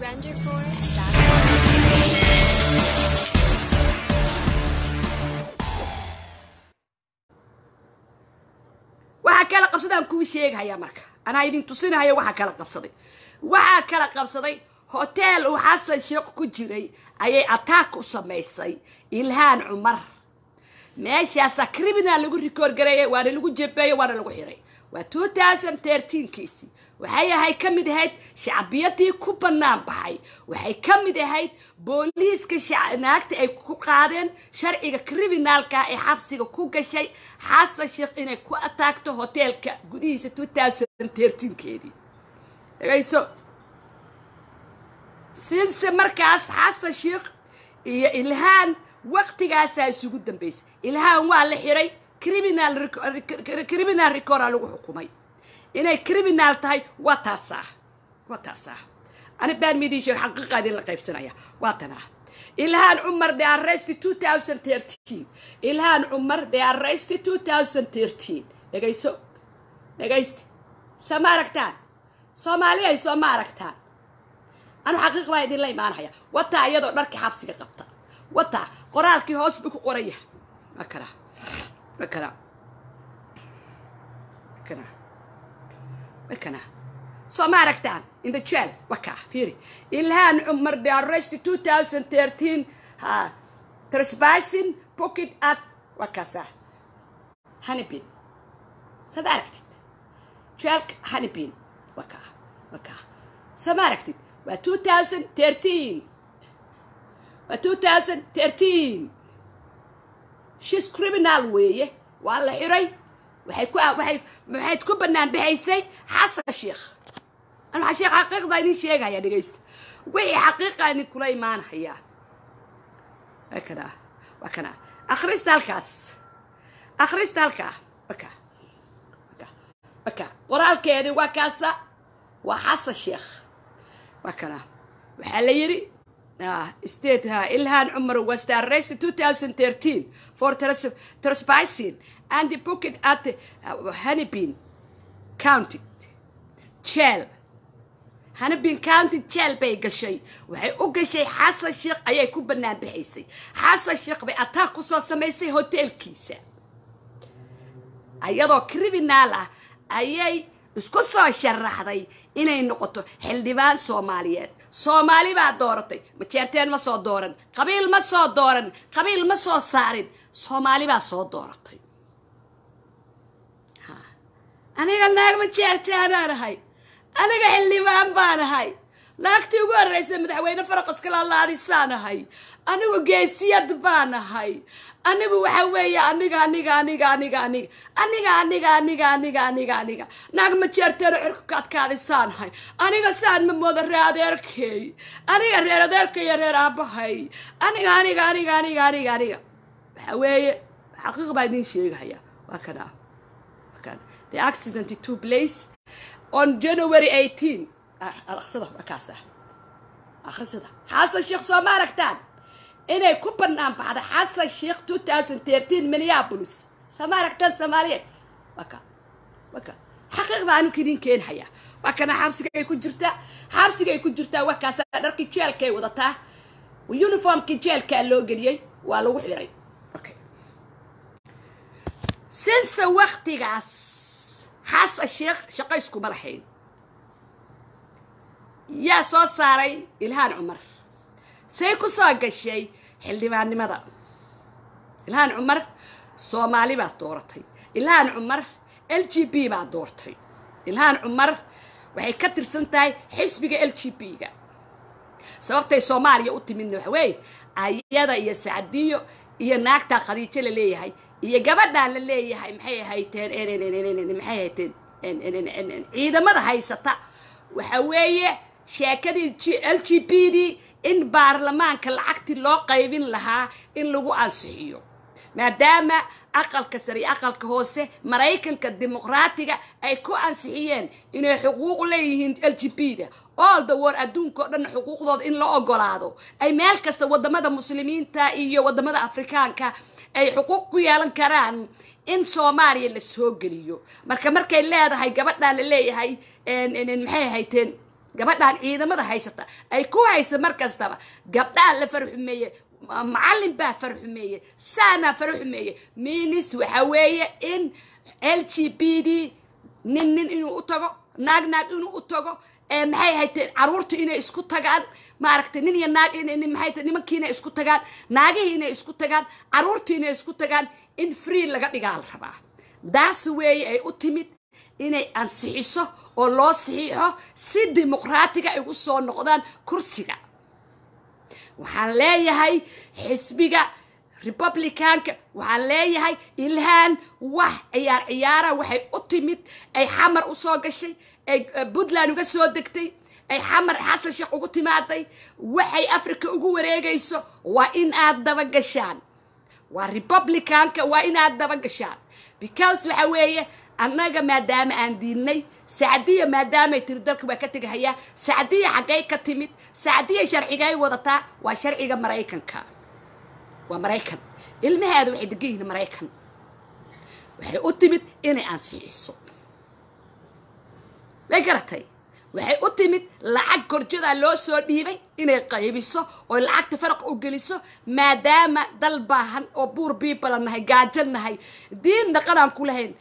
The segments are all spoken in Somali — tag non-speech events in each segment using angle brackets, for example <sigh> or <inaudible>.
waxaa kala qabsaday aan kuwa sheegahayaa marka anaa idin tusinahaya waxaa kala qabsaday waxaa kala qabsaday hoteel uu xasan sheekh ku jiray ayay ataak u samaysay ilhaan cumar meeshaasaa criminal lagu rikoor gareeyay waana lagu jebeeyey waana lagu xiray waa two thousand thirteen kiisii waxay ahayd ka mid ahayd shacbiyadii ku bannaan baxay waxay ka mid ahayd booliiska naagta ay ku qaadeen sharciga kriminaalka ee xabsiga ku gashay xasan sheekh inay ku ataagto hoteelka gudihiisa keedii dhegayso sinse markaas xasan sheekh iyo ilhaan waqtigaasaa isugu dambaysay ilhaan waa la xiray criminal criminal record lagu xukumay inay criminaal tahay waa taas ah waa taas ani baan midin sheeg xaqiiqaa idinla qaybsanaya waa ilhaan cumar they arrested 2013 ilhaan cumar they arrested 2013 dhegayso dhegayste soo ma aragtaan soomaaliyay soo ma aragtaan anu xaqiiq baa idinla imaanaya wataa iyadoo dharkii xabsiga qabta wataa qoraalkii hoos buu ku qoran yahay ma kara ma kara wakanaa soo ma aragtaan in the jel wakaa fiiri ilhaan cumar they arrested two thousand thirteen ha trespassing pocket at wakasa hanibin saad aragtid jeelka hanibin wakaa wakaa soo ma aragtid waa two thousand thirteen waa two thousand thirteen shis criminal weeye waa la xiray waxayd ku banaan baxaysay xasan sheekh sheekh xaqiiqdaa idin sheegaya dhegaysta wixii xaqiiqa idin kula imaanayaa waa kana waa kana akhrista halkaas akhrista halkaa waka waka qoraalkeedii waa kaasa waa xasan sheekh waa kana waxaa la yidhi ah, state ilhaan cumar west arrest 2013 for trespassing and the pocket at uh, Hennepin County jail hanabin county jail bay gashay waxay u gashay xasan sheekh ayay ku banaanbaxaysay xasan sheekh bay attack ku soo samaysay hotelkiisa ayadoo criminal ah ayay isku soo sharaxday inay noqoto xildhibaan soomaaliyeed soomaali baa dooratay jeerteen ma soo dooran qabiil ma soo dooran qabiil ma soo saarin soomaali baa soo dooratay aniga naag ma jeerti aniga xildhibaan baan ahay naagtii ugu horraysa madaxweyne faraqaskalaalaadisaan ahay anigu geesiyad baan ahay anigu waxa weeye aniga aniga aniga aniga aniga aniga aniga aniga aniga aniga aniga naagma ma jeerteeno xirku kaadkaadisaan ahay aniga saan ma mooda ree adeerkay aniga reer adeerkaiyo reer aabbahay aniga aniga aniga aniga aniga aniga waxa weeye xaqiiq baa idiin sheegahaya waa kanaa the accident took place on january eighteen akhsada markaasa akhrisada xasan sheekh soo ma aragtaan inay ku banaan baxda xasan sheekh two thousand thirteen minneapolis soo aragtaan soomaaliye waka waka xaqiiq baanu kidin keenhayaa waa kana xabsiga ku jirtaa xabsiga ku jirtaa waa kaasaa dharkii jeelkaay wadataa uniformkii jeelkaa loo geliyey waa lagu xiray sinse waktigaas xasan sheekh shaqo iskuma lahayn yaa soo saaray ilhaan cumar say ku soo gashay xildhibaannimada ilhaan cumar soomaali baa dooratay ilhaan cumar l g b baa doortay ilhaan cumar waxay ka tirsan tahay xisbiga l g b-ga sababtay soomaaliya u timidna waxaweeye ayada iyo sacdiyo iyo naagtaa khadiijo la leeyahay iyo gabadhaa la leeyahay maxay ahaydeen maxay ahaydeen ciidamada haysata waxa weeye sheekadii l g b d in baarlamaanka lacagti loo qaybin lahaa in lagu ansixiyo maadaama aqalka sare iyo aqalka hoose maraykanka dimuqraatiga ay ku ansixiyeen inay xuquuq leeyihiin l g b da oolda war adduunka o dhan xuquuqdooda in la ogolaado ay meel kasta wadamada muslimiinta iyo wadamada afrikaanka ay xuquuq ku yeelan karaan in soomaaliya la soo geliyo marka markay leedahay gabadhaa la leeyahay maxay ahayteen gabadhaan ciidamada haysata ay ku haysa markastaba kastaba gabdhaa la farxumeeye macallin baa farxumeeye saanaa farxumeeye minis waxa weeye in l g b d nin nin inuu u tago naag naag inuu u tago maxay ahayd caruurta inay isku tagaan maaragtay nin iyo naag maay nimankii inay isku tagaan naagihii inay isku tagaan caruurtii inay isku tagaan in free laga dhigaa la rabaa daas weeye ay u timid inay ansixiso oo loo saxiixo si dimuqraatiga ay ugu soo noqdaan kursiga waxaan leeyahay xisbiga republicanka waxaan leeyahay ilhaan wax ciyaar ciyaara waxay u timid ay xamar usoo gashay ay eh, puntland uga soo degtay ay xamar xasan sheekh ugu timaaday waxay africa ugu wareegayso waa in aad dabagashaan waa republicanka waa in aad dabagashaan because waxa weeye annaga maadaama aan diilnay sacdiya maadaamay tiri dalka waa ka tegahayaa sacdiya xaggay ka timid sacdiya sharcigay wadataa waa sharciga maraykanka waa maraykan ilmahaada waxay degan yihiin maraykan waxay u timid inay ansixiso way garatay waxay u timid lacag gorjadaa loo soo dhiibay inay qaybiso oo lacagta faraq u geliso maadaama dal baahan oo buur biibalanahay nahay gaajal nahay diin dhaqanaan ku lahayn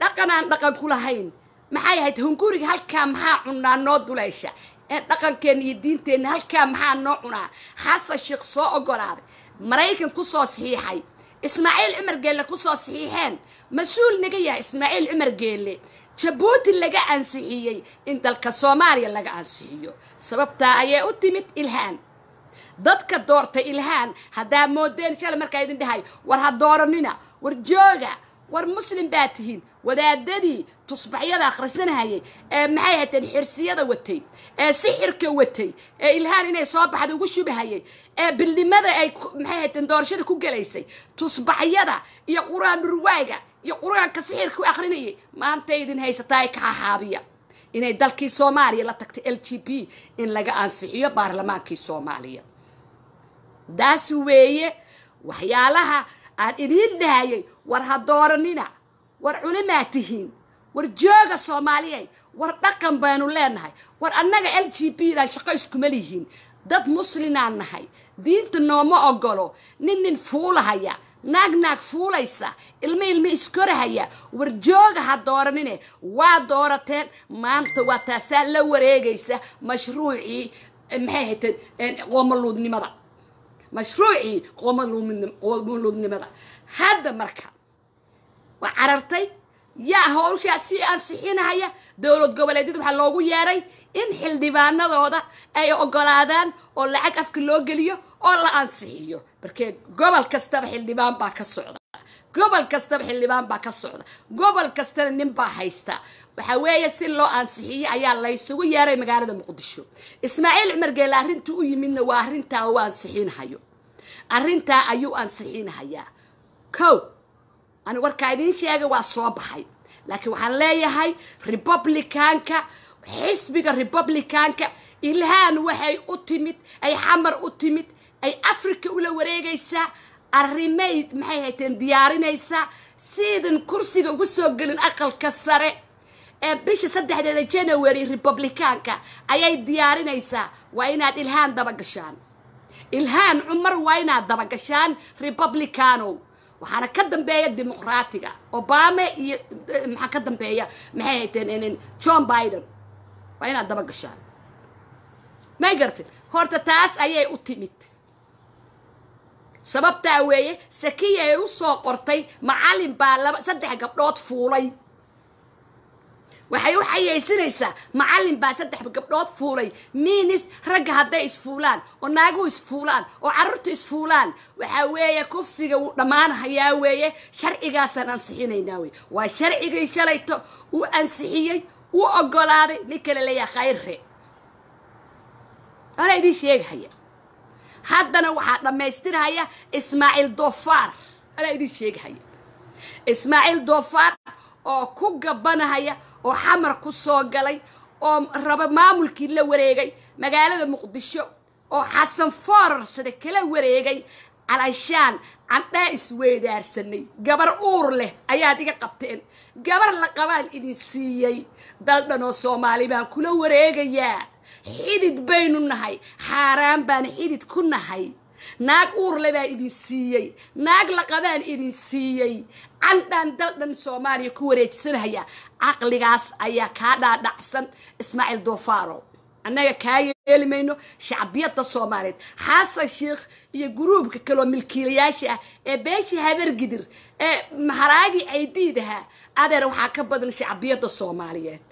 dhaqanaan dhaqan ku lahayn maxay ahayd hunguriga halkaa maxaa cunaa noo duleysha ee dhaqankeenna iyo diinteenna halkaa maxaa noo cunaa xasan sheekh soo ogolaaday maraykan kusoo saxiixay ismaaciil cumar geelle kusoo saxiixeen mas-uul naga yahay ismaaciil cumar geelle jabuuti laga ansixiyey in dalka soomaaliya laga ansixiyo sababtaa ayay u timid ilhaan dadka doortay ilhaan haddaa moodeen shalay markaa idin dhahay war ha dooranina war jooga war muslim baa tihiin wadaadadii tusbaxyada akhrisanahayay ee maxay hateen xirsiyada watay ee sixirka watay ee ilhaan inay soo baxda ugu shubahayay ee bilnimada ay maxay hateen doorashada ku gelaysay tusbaxyada iyo qur-aan ruwaayga iyo qur-aanka sixirkuu akhrinayay maanta idin haysataa ka hahaabiya inay dalkii soomaaliya la tagtay l g b in laga ansixiyo baarlamaankii soomaaliya daas weeye waxyaalaha aan idiin dahayay war ha dooranina war culimaa tihiin war jooga soomaaliyay war dhaqan baynu leenahay war annaga l g b da shaqo iskuma lihiin dad muslinaan nahay diinta nooma ogolo nin nin fuulahaya naag naag fuulaysa ilmo ilmo iskorahaya warjooga ha dooranine waa doorateen maanta waa taasaa la wareegaysa mashruucii eh, maxay haytay qoomaluudnimada mashruucii qoomaluudnimada hadda marka waa carartay yaa hawshaa sii ansixinahaya dowlad goboleedyadu waxaa loogu yeeray in xildhibaanadooda ay ogolaadaan oo lacag afka loo geliyo oo la ansixiyo markee gobol kastaba xildhibaan baa ka socda gobol kastaba xildhibaan baa ka socda gobol kastana ninbaa haysta waxaa weeye si loo ansixiyo ayaa laysugu yeeray magaalada muqdisho ismaaciil cumar geele arrintuu u yimidna waa arrintaa uu ansixinhayo arrintaa ayuu ansixinhayaa kow ani warkaa idiin sheegay waa soo baxay laakiin waxaan leeyahay republicanka xisbiga republicanka ilhaan waxay u timid ay xamar u timid ay africa ula wareegaysaa arrimay maxay hayteen diyaarinaysaa siidan kursiga ugu soo gelin aqalka sare ee bisha saddexdeeda january republicanka ayay diyaarinaysaa waa inaad ilhaan dabagashaan ilhaan cumar waa inaad dabagashaan republicanow waxaana ka dambeeya dimuqraatiga obama iyo eh, maxaa ka dambeeya maxay hayteen eh, john biden waa inaad daba gashaan may gartid horta taas ayay u timid sababtaa weeye sakiyay u soo qortay macalin baa laba saddex gabdhood fuulay waxay u xayaysinaysaa macalin baa saddex gabdhood fuulay minis ragga hadday isfuulaan oo naagu isfuulaan oo carruurtu isfuulaan waxaa weeye kufsiga wuu dhammaanhayaa weeye sharcigaasaan ansixinaynaa wey waa sharcigii shalayto uu ansixiyey u ogolaaday nin kale leeyaha khayrre anaa idin sheegahaya haddana waxaa dhammaystirhaya ismaaciil doofaar anaa idin sheegahaya ismaaciil doofaar oo ku gabanahaya oo xamar ku soo galay oo raba maamulkii la wareegay magaalada muqdisho oo xasan foorarsaday kala wareegay calashaan candhaa isweydaarsanay gabar uur leh ayaad iga qabteen gabar la qabaal idin siiyey daldhanoo soomaali baan kula wareegayaa xidid baynu nahay xaaraan baan xidid ku nahay naag uur le idin siiyey naag laqabaan idin siiyey candhan daldhan soomaaliya ku wareejsanhaya caqligaas ayaa kaa dhaadhacsan ismaaciil doofaaro annaga kaa yeeli mayno shacbiyadda soomaaliyeed xasan sheikh iyo guruubka kaloo milkiilayaasha ah ee beeshii habargidir ee maharaagii caydiidahaa adeer waxaa ka badan shacbiyadda soomaaliyeed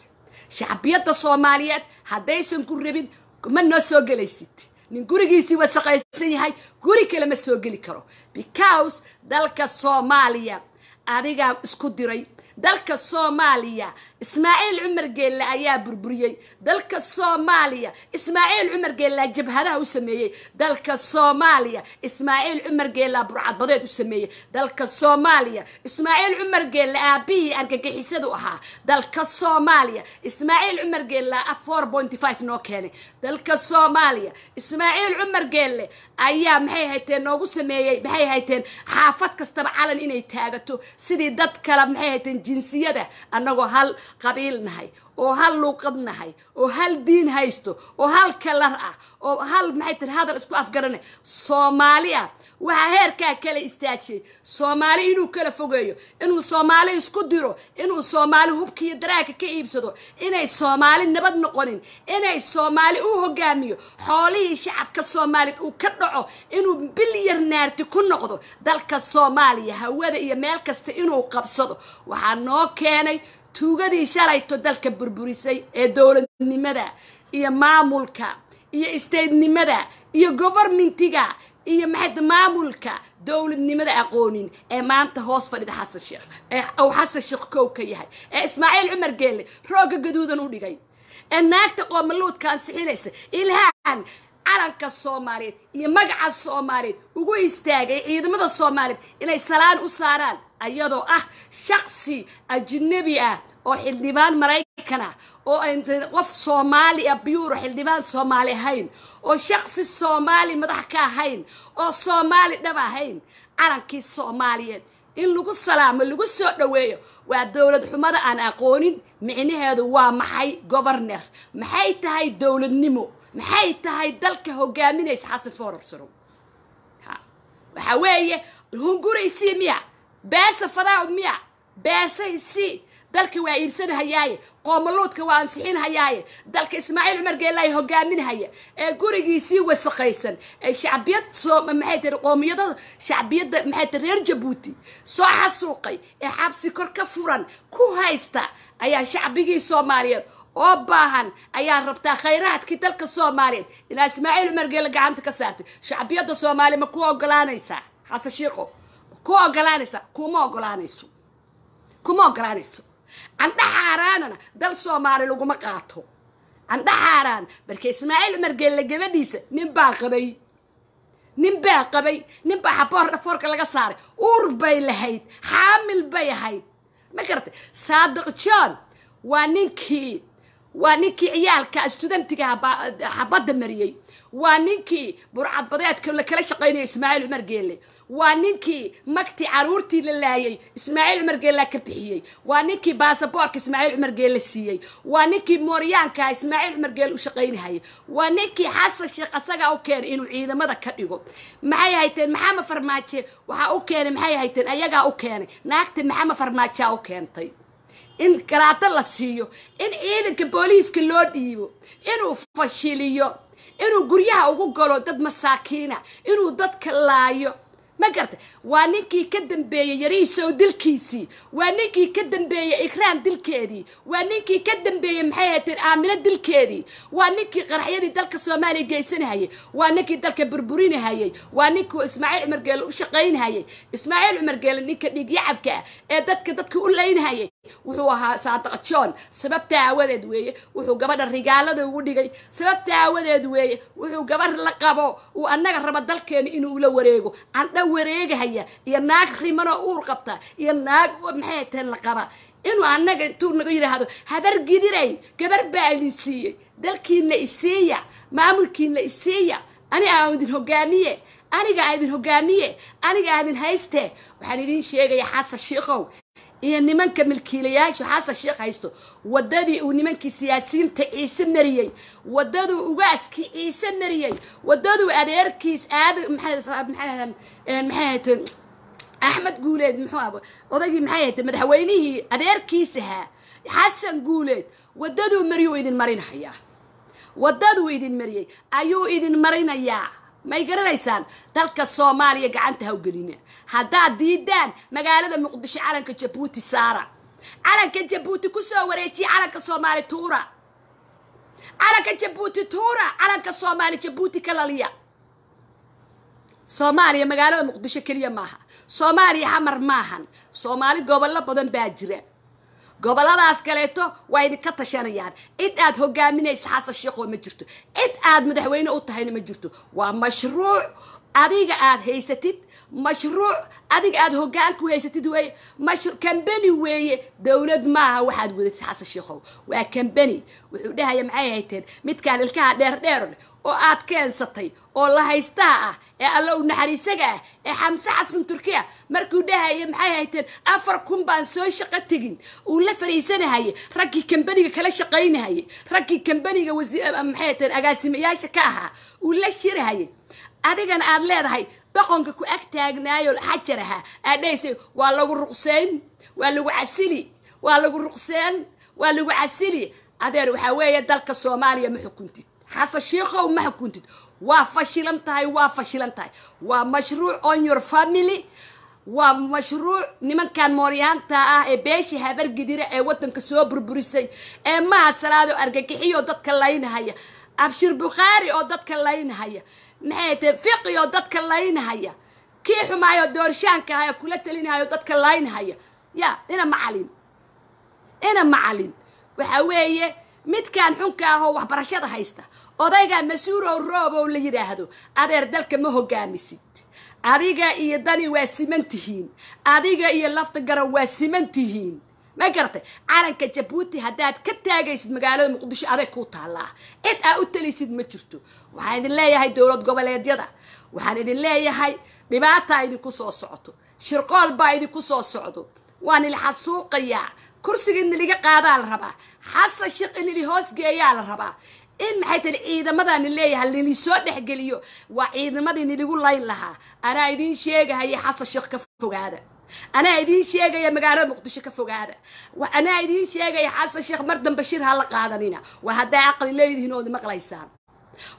shacbiyadda soomaaliyeed haddaysan ku rabin ma noo soo gelaysid nin gurigiisii wasaqaysan yahay guri kale ma soo geli karo because dalka soomaaliya adigaa isku diray dalka soomaaliya ismaaciil cumar geella ayaa burburiyey dalka soomaaliya ismaaciil cumar geella jabhadaha u sameeyey dalka soomaaliya ismaaciil cumar geella burcadbadeed u sameeyey dalka soomaaliya ismaaciil cumar geella aabbihii argagixisadu ahaa dalka soomaaliya ismaaciil cumar geellaa afor bonty five noo keenay dalka soomaaliya ismaaciil cumar geelle ayaa maxay hayteen noogu sameeyey maxay hayteen xaafad kastaba calan inay taagato sidii dad kale maxay hayteen jinsiyada annagoo hal qabiil nahay oo hal luuqad nahay oo hal diin haysto oo hal kalar ah oo hal maxay tiri hadal isku afgarane soomaali ah waxaa heerkaa kala istaajiyey soomaali inuu kala fogeeyo inuu soomaali isku diro inuu soomaali hubkiiyo daraagka ka iibsado inay soomaali nabad noqonin inay soomaali u hogaamiyo xoolihii shacabka soomaaliyeed uu ka dhaco inuu bilyar naarti ku noqdo dalka soomaaliya hawada iyo meel kasta inuu qabsado waxaa noo keenay tuugadii shalayto dalka burburisay ee dowladnimada iyo maamulka iyo isteednimada iyo gofarmintiga iyo maxayd maamulka dowladnimada aqoonin ee maanta hoos fadhida xasan sheekh ee xasan sheekh kow ka yahay ee ismaaciil cumar geele roogga gaduudan u dhigay ee naagta qoomaluudka ansixinaysa ilhaan calanka soomaaliyeed iyo magaca soomaaliyeed ugu istaagay ciidamada soomaaliyeed inay salaan u saaraan ayadoo ah shaqsi ajnebi ah oo xildhibaan maraykan ah oo qof soomaali ah biyuuro xildhibaan soomaali ahayn oo shaqsi soomaali madax ka ahayn oo soomaali dhab ahayn calankii soomaaliyeed in lagu salaamo lagu soo dhoweeyo waa dowlad xumada aan aqoonin micnaheedu waa maxay governer maxay tahay dowladnimo maxay tahay dalka hogaaminaysa xasan foorabsano waxa weeye hunguraysii miya beesa fadaa miya beesaysii dalka waa iibsanhayaaye qoomoluudka waa ansixinhayaaye dalka ismaaciil cumar geelay hogaaminhaya ee gurigiisii wasaqaysan ee shacbiyad soo maxay tiri shacbiyadda maxay tiri reer jabuuti soo xasuuqay ee xabsi kor ka furan ku haysta ayaa shacbigii soomaaliyeed oo baahan ayaa rabtaa khayraadkii dalka soomaaliyeed ilaa ismaaciil umargeela gacanta ka saartay shacbiyadda soomaaliya ma ku ogolaanaysaa xasan shiiqo ku ogolaanaysaa kuma ogolaanayso kuma ogolaanayso candha xaaraanana dal soomaali laguma qaato candha xaaraan marka ismaaciil umargeelle gabadhiisa nin baa qabay ninbaa qabay ninbaa xaboor dhafoorka laga saaray uur bay lahayd xaamil bay ahayd ma garatay saadiq john waa ninkii waa ninkii ciyaalka studentiga xabadda mariyey waa ninkii burcadbadeedka la kala shaqaynaya ismaaciil cumar geele waa ninkii magti caruurtii la laayey ismaaciil cumar geellaa ka bixiyey waa ninkii baasaboorka ismaaciil cumar geelle siiyey waa ninkii mooryaanka ismaaciil cumar geelle u shaqaynahayay waa ninkii xasan sheekh asagaa u keenay inuu ciidamada ka dhigo maxay hayteen maxamed farmaaje waxaa u keenay maxay hayteen ayagaa u keenay naagta maxamed farmaajaa u keentay in garaato la siiyo in ciidanka booliiska loo dhiibo inuu fashiliyo inuu guryaha ugu galo dad masaakiina inuu dadka laayo ma garta waa ninkii ka dambeeyey yariisow dilkiisii waa ninkii ka dambeeyey ikraan dilkeedii waa ninkii ka dambeeyey maxay hateen aamino dilkeedii waa ninkii qaraxyadii dalka soomaaliya geysanahayey waa ninkii dalka burburinahayey waa ninkuu ismaaciil cumar geele u shaqaynahayay ismaaciil cumar geele ninka dhiigyacabka ah ee dadka dadka u laynahayay wuxuu ahaa saadaq john sababta aawadeed weeye wuxuu gabadha rigaalada ugu dhigay sababta aawadeed weeye wuxuu gabarh la qabo uu annaga raba dalkeena inuu ula wareego andha wareegahaya iyo naag rimanoo uur qabta iyo naag maxay teen la qaba inuu annaga intuu nagu yidhaahdo habar gidiray gabar baa idin siiyey dalkiina isiiya maamulkiina isiiya ani aan idin hogaamiye aniga idin hogaamiye aniga aan hayste waxaan idiin sheegaya xasan shiikow iyo nimanka milkiilayaashu xasan sheekh haysto wadadii uu nimankii siyaasiyiinta ciise mariyey wadaduu ugaaskii ciise mariyey wadaduu adeerkiis aada maxay axmed guuleed muxuu aha odagii maxay ahaytay madaxweynihii adeerkiis ahaa xasan guuleed waddaduu mariyuu idin marinayaa wadaduu idin mariyey ayuu idin marinayaa may garanaysaan dalka soomaaliya gacanta hawgelina haddaad diidaan magaalada muqdisho calanka jabuuti saara calanka jabuuti kusoo wareejiya calanka soomaali tuura calanka jabuuti tuura calanka soomaali jabuuti ka laliya soomaaliya magaalada muqdisho keliya maaha soomaaliya xamar maahan soomaali gobollo badan baa jira goboladaas kaleeto waa idinka tashanayaan cid aad hogaaminaysa xasan sheekho ma jirto cid aad madaxweyne u tahayna ma jirto waa mashruuc adiga aad haysatid mashruuc adiga aad hoggaan ku haysatid weeye mashru kambani weeye dowlad maaha waxaad wadatid xasan sheekhow waa kambani wuxuu dhahaya maxay hayteen midkaan ilkaha dheer dheer oo aad keensatay oo la haystaha ah ee alla u naxariisaga ah ee xamse xasan turkiya markuu dhahaya maxay hayteen afar kun baan soo shaqo tegin uu la fariisanahayay raggii kambaniga kala shaqaynahayay raggii kambaniga eh, eh, maxay hayteen agaasimayaasha ka ahaa uu la shirahayay adigana aad leedahay doqonka ku ag taagnaayoo xajar ahaa aad dhahaysay waa lagu ruqseyn waa lagu casili waa lagu ruqseen waa lagu casili adeer waxaa weeye dalka soomaaliya ma xukuntid xasan shiikhow ma xukuntid waa fashilan tahay waa fashilan tahay waa mashruuc on your family waa mashruuc nimankan mooryaanta ah ee beeshi habargidira ee waddanka soo burburisay ee maha salaado argagixiyo dadka laynahaya abshir bukhaari oo dadka laynahaya maxay tahay fiqi oo dadka laynahaya kii xumaayo doorshaanka ahaya kula talinahayo dadka laynahaya ya ina macalin ina macalin waxa weeye midkaan xunka ahoo waxbarashada haysta odaygaa mas-uulow roob la yidhaahdo adeer dalka ma hogaamisid adiga iyo dani waa siman tihiin adiga iyo lafta garan waa siman tihiin ma garatay calanka jabuuti haddaad ka taagaysid magaalada muqdisho aday kuu taallaa cid aa u talaysid ma jirto waxaan idin leeyahay dowlad goboleedyada waxaan idin leeyahay dhibaataa idinku soo socoto shirqool baa idinku soo socdo waan xasuuqayaa kursiga in qaadaa la rabaa xasan sheekh in nali hoosgeeyaa la rabaa in maxay tiri ciidamadaani leeyaha lili soo dhexgeliyo waa ciidamadii niligu layn lahaa anaa idiin sheegahaya xasan sheekh ka fogaada anaa idiin sheegaya magaalada muqdisho ka fogaada anaa idiin sheegaya xasan sheekh mar damba shir ha la qaadanina waa haddaa caqli leedihiin ood maqlaysaan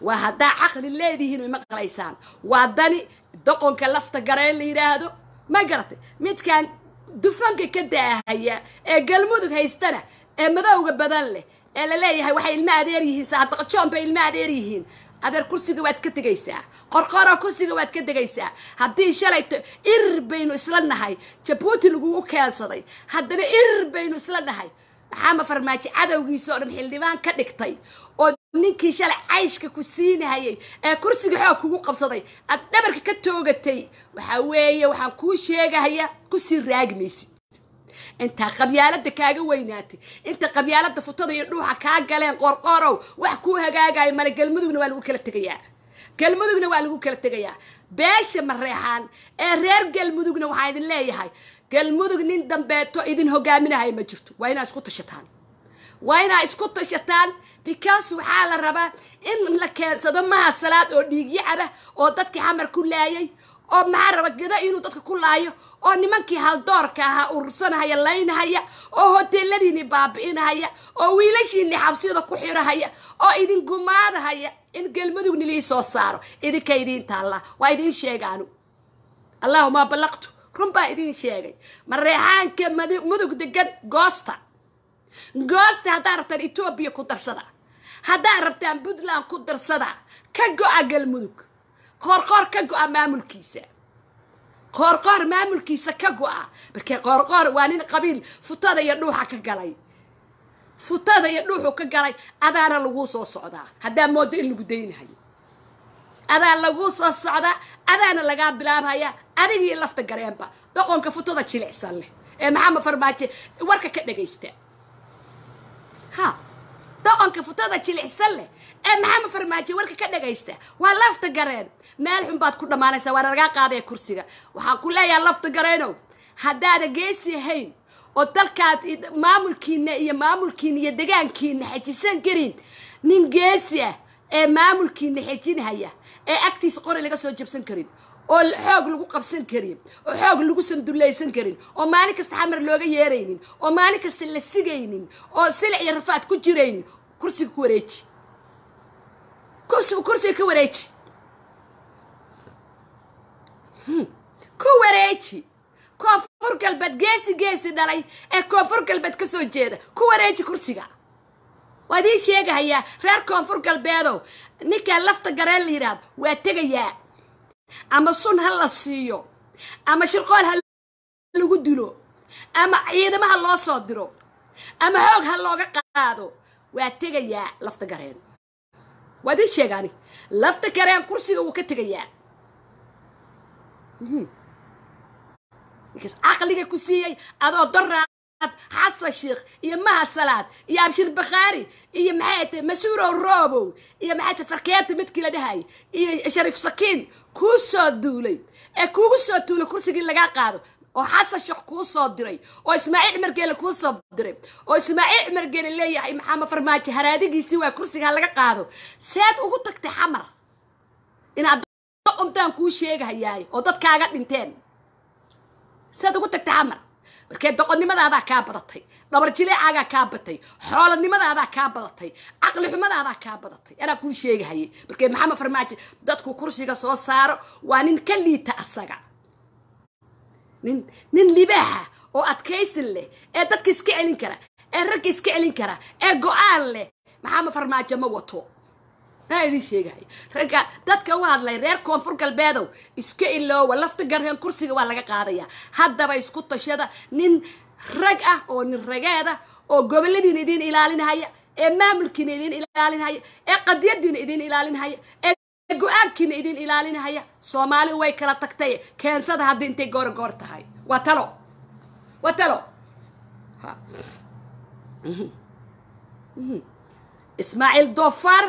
waa haddaa caqli leedihiin maqlaysaan waa dani doqonka lafta gareen la yidhaahdo ma garatay midkaan dufanka ka daahaya ee galmudug haystana ee madowga badan leh ee la leeyahay waxay ilma adeer yihiin saadaqajoon bay ilma adeer yihiin adeer kursiga waad ka tegaysaa qorqoro kursiga waad ka degaysaa haddii shalay ir baynu isla nahay jabuuti lagugu keensaday haddana ir baynu isla nahay maxaama farmaajo cadowgiisa oo dhan xildhibaan ka dhigtay oo ninkii shalay cayshka ku siinahayay ee kursiga xoog kugu qabsaday aad dhabarka ka toogatay waxa weeye waxaan kuu sheegahaya kusii raagi maysid intaa qabyaaladda kaaga weynaatay inta qabyaaladda futada iyo dhuuxa kaa galeen qoorqoorow wax kuu hagaagayo male galmudugna waa lagu kala tegayaa galmudugna waa lagu kala tegayaa beesha mareexaan ee reer galmudugna waxaan idin leeyahay galmudug nin dambeeto idin hogaaminahaya ma jirto waa inaa isku tashataan waa inaa isku tashataan because waxaa la rabaa in la keensado maha salaad oo dhiigyo caba oo dadkii xamar ku laayay oo maxaa raba gedo inuu dadka ku laayo oo nimankii haldoorka ahaa urursanahaya laynahaya oo hoteeladiinii baabi'inahaya oo wiilashiini xabsiyada ku xirahaya oo idin gumaadahaya in gelmudug nilii soo saaro idinka idiin taalla waa idiin sheegaanu allaahuma balaqtu run baa idiin sheegay ma reexaanka mudug degan goosta goosta haddaa rabtaan etoobiya ku darsada haddaad rabtaan puntland ku darsada ka go'a galmudug qoorqoor ka go-a maamulkiisa qoorqoor maamulkiisa ka go'a markee qoorqoor waa nin qabiil futada iyo dhuuxa ka galay futada iyo dhuuxu ka galay adaana laguu soo socdaa haddaa moodo in lagu daynahayo adaa laguu soo socdaa adaana lagaa bilaabhaya adigii lafta gareenba doqonka futada jilicsan leh ee maxamed farmaajo warka ka dhagaysta ha doqonka futada jilicsan leh ee maxamed farmaajo warka ka dhagaysta waa lafta gareen meel xun baad ku dhammaanaysaa waa nalagaa qaadaya kursiga waxaan ku leeyahay lafta gareenow haddaada geesi ahayn oo dalkaad maamulkiina iyo maamulkiina iyo degaankiina xejisan karin nin geesi ah ee maamulkiina xejinhaya ee agtiisa qori laga soo jabsan karin oo xoog lagu qabsan karin oo xoog lagu sandulaysan karin oo maalin kasta xamar looga yeeraynin oo maalin kasta la sigaynin oo silic iyo rafaad ku jiraynin kursiga ku wareeji kursiga ka wareeji hmm, ku wareeji koonfur galbeed geesi geesi dhalay ee koonfur galbeed ka soo jeeda ku wareeji kursiga waad ii sheegahayaa reer koonfur galbeedow ninkaa lafta gareen la yidhaahdo waa tegayaa ama sun ha la siiyo ama shirqool ha lagu dilo ama ciidamo ha loo soo diro ama hoog ha looga qaado waa tegayaa lafta gareen waad ii sheegaani lafta gareen kursiga wuu ka tegayaa ninkaas mhm. caqliga ku siiyey adoo dora xasan sheekh iyo maha salaad iyo abshir bakhaari iyo maxay tahay mas roobow iyo maxay tahay farkeeta midkii la dhahay iyo shariif sakiin kuu soo duulay ee kuugu soo tuulay kursigii lagaa qaado oo xasan sheekh kuu soo diray oo ismaaciil cumar geele kuu soo diray oo ismaaciil cumar geele leeyahay maxamed farmaajo haraadigiisii waa kursigaa laga qaado seed ugu tagtay xamar inaad qumtaan kuu sheegahayaay oo dadkaaga dhinteen seed ugu tagtay xamar markee doqonnimadaadaa kaa badatay dhabar jileecaagaa kaa batay xoolanimadaadaa kaa badatay caqli xumadaadaa kaa badatay anaa kuu sheegahay markee maxamed farmaajo dadku kursiga soo saaro waa nin ka liita asaga nin nin libaaxa oo adkaysin leh ee dadka iska celin kara ee ragga iska celin kara ee go-aan leh maxamed farmaajo ma wato anaa idin sheegahay ragga dadka u hadlay reer koonfur galbeedow iska iloowa lafta garheel kursiga waa laga qaadayaa haddaba isku tashada nin rag ah oo nin rageeda oo goboladiina idiin ilaalinhaya ee maamulkiina idiin ilaalinhaya ee qadiyadiina idiin ilaalinhaya ee go-aankiina idiin ilaalinhaya soomaali way kala tagtay keensada hadda intay goora goor tahay waa talo waa talo ismaaciil doofaar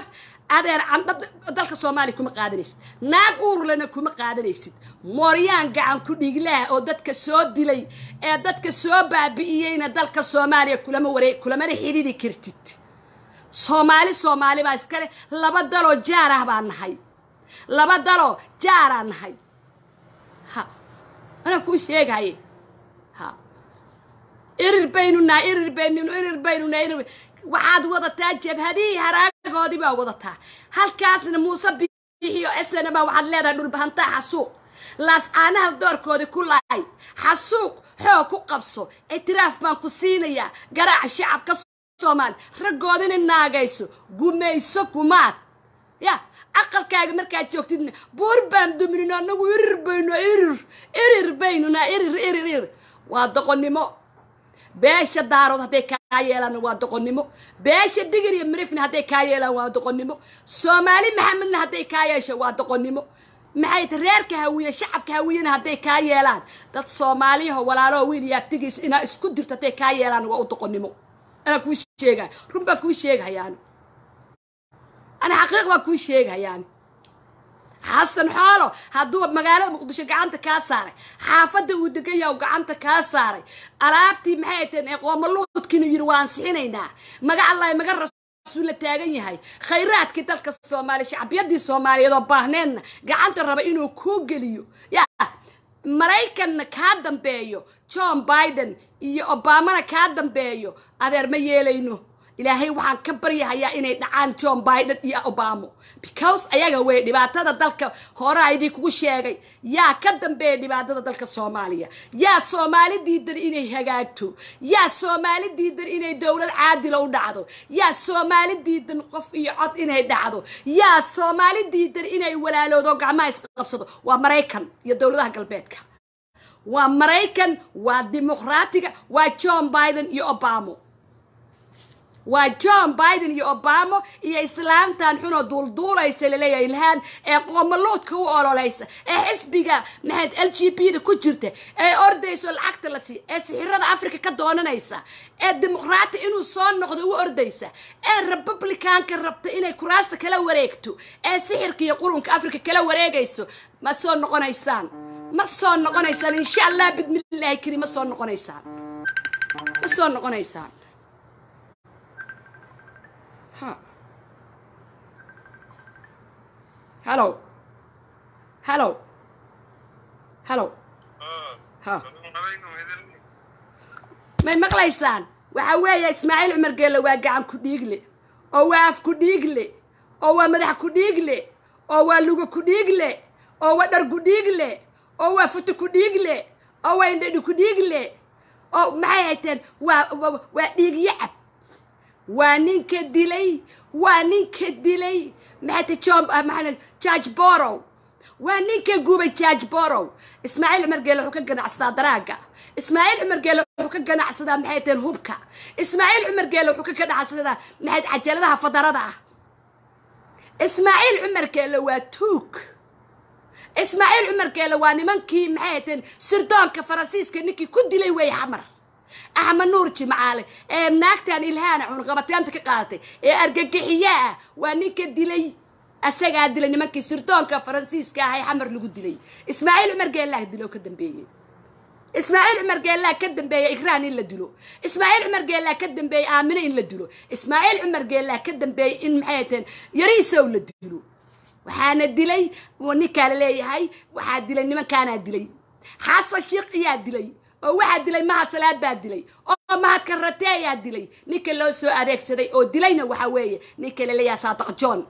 adeer candha dalka soomaaliya kuma qaadanaysid naag uurlana kuma qaadanaysid mooryaan gacan ku dhiglaah oo dadka soo dilay ee dadka soo baabi'iyeyna dalka soomaaliya kulama waree kulamana xidhiiri kartid soomaali soomaali baa iskale laba daloo jaarah baa nahay laba daloo jaaraa nahay ha anaan kuu sheegahaye ha irir baynu nahay irir bayninu irir baynu nahay waxaad wadataa jabhadihii haraam goodii baa wadataa halkaasna muuse biixiyo esenaba waxaad leedahay dhulbahantaa xasuuq laascaanaha doorkoodii ku laay xasuuq xoog ku qabso ictiraaf baan ku siinayaa garaaca shacabka soomaali raggoodina naagayso gumayso gumaad ya aqalkaaga markaad joogtidna buur baan duminino anagu irir bayno irir irir baynunaa irir irir irir waa doqonnimo beesha daarood hadday yeelaan waa doqonnimo beesha digir iyo mirifna hadday kaa yeelaan waa doqonnimo soomaali maxamedna hadday kaa yeesho waa doqonnimo maxay reerka hawiye shacabka hawiyena hadday kaa yeelaan dad soomaaliyaho walaaloo wiil yaabtigiis inaa isku dirto hadday kaa yeelaan waa u doqonnimo anaa kuu sheegay run baa kuu sheeghayaan ana xaqiiq baa kuu sheeghayaan xasan xoolo hadduu magaalada muqdisho gacanta kaa saaray xaafadda uu degayaa gacanta kaa saaray alaabtii maxay teen ee qoomaluudkiinu yidhi waan ansixinaynaa maga allahi maga rasuul la taagan yahay khayraadkii dalka soomaaliya shacbiyadii soomaaliyeed oo baahneedna gacanta raba inuu kuu geliyo ya maraykanna kaa dambeeyo john biden iyo obamana kaa dambeeyo adeer ma yeelayno ilaahay waxaan ka baryahayaa inay dhacaan john biden iyo obamo because ayaga wey dhibaatada dalka horaa idii kugu sheegay yaa ka dambeeya dhibaatada dalka soomaaliya yaa soomaali diidan inay hagaagto yaa soomaali diidan inay dowlad caadila u dhacdo yaa soomaali diidan qof iyo cod inay dhacdo yaa soomaali diidan inay walaaloodo gacmaha isqabsado waa maraykan iyo dowladaha galbeedka waa maraykan waa dimuqraatiga waa john biden iyo obamo waa john biden iyo obamo iyo islaamtan xunoo duulduulaysa laleeyahay ilhaan ee qoomaloodka u ololaysa ee xisbiga maxayd l g b da ku jirta ee ordayso lacagta la siiyo ee sixirada africa ka doonanaysa ee dimuqraati inuu soo noqdo u ordaysa ee republicanka rabta inay kuraasta kala wareegto ee sixirka iyo qurunka africa kala wareegayso ma soo noqonaysaan ma soo noqonaysaan insha allah bidmillaahi keli ma soo noqonaysaan ma soo noqonaysaan ha hallow hallow hallow may maqlaysaan waxaa weeye ismaaciil cumar geele waa gacan ku dhiigle oo waa af ku dhiigle oo waa madax ku dhiigle oo waa luga ku dhiigle oo waa dhar ku dhiigle oo waa futu ku dhiigle oo waa indhadhi ku dhiigle oo maxay hayteen waa waa dhiig yacab waa ninka dilay waa ninka dilay maxaate jaaj ah, borow waa ninka gubay jaaj borow ismaaciil cumar geele wuxuu ka ganacsadaa daraaga ismaaciil cumar geele wuxuu ka ganacsadaa maxay teen hubka ismaaciil cumar geele wuxuu ka ganacsadaa maxay cajaladaha fadarada ah ismaaciil cumar geele waa tuug ismaaciil cumar geele waa nimankii maxay teen sirdoonka faransiiska ninkii ku dilay wey xamar axmed nuur jimcaale ee naagtan ilhaana xunqabataanta ka qaadatay ee argagixiya ah waa ninka dilay asagaa dilay nimankii sirdoonka faransiiska ah xamar lagu dilay ismaaciil cumar geellaah dilo ka dambeeyey ismaaciil cumar geellaah ka dambeeye ikraan in la dilo ismaaciil cumar geellaah ka dambeeye aamine in la dilo ismaaciil cumar geellaah ka dambeeye in maxay teen yariisow la dilo waxaana dilay ninkaa la leeyahay waxaa dilay nimankaanaa dilay xasan shiikh iyaa dilay oo waxaa dilay maha salaad baa dilay oo mahadka rate ayaa dilay ninka loo soo adeegsaday oo dilayna waxa weeye ninka laleeyaha saadiq john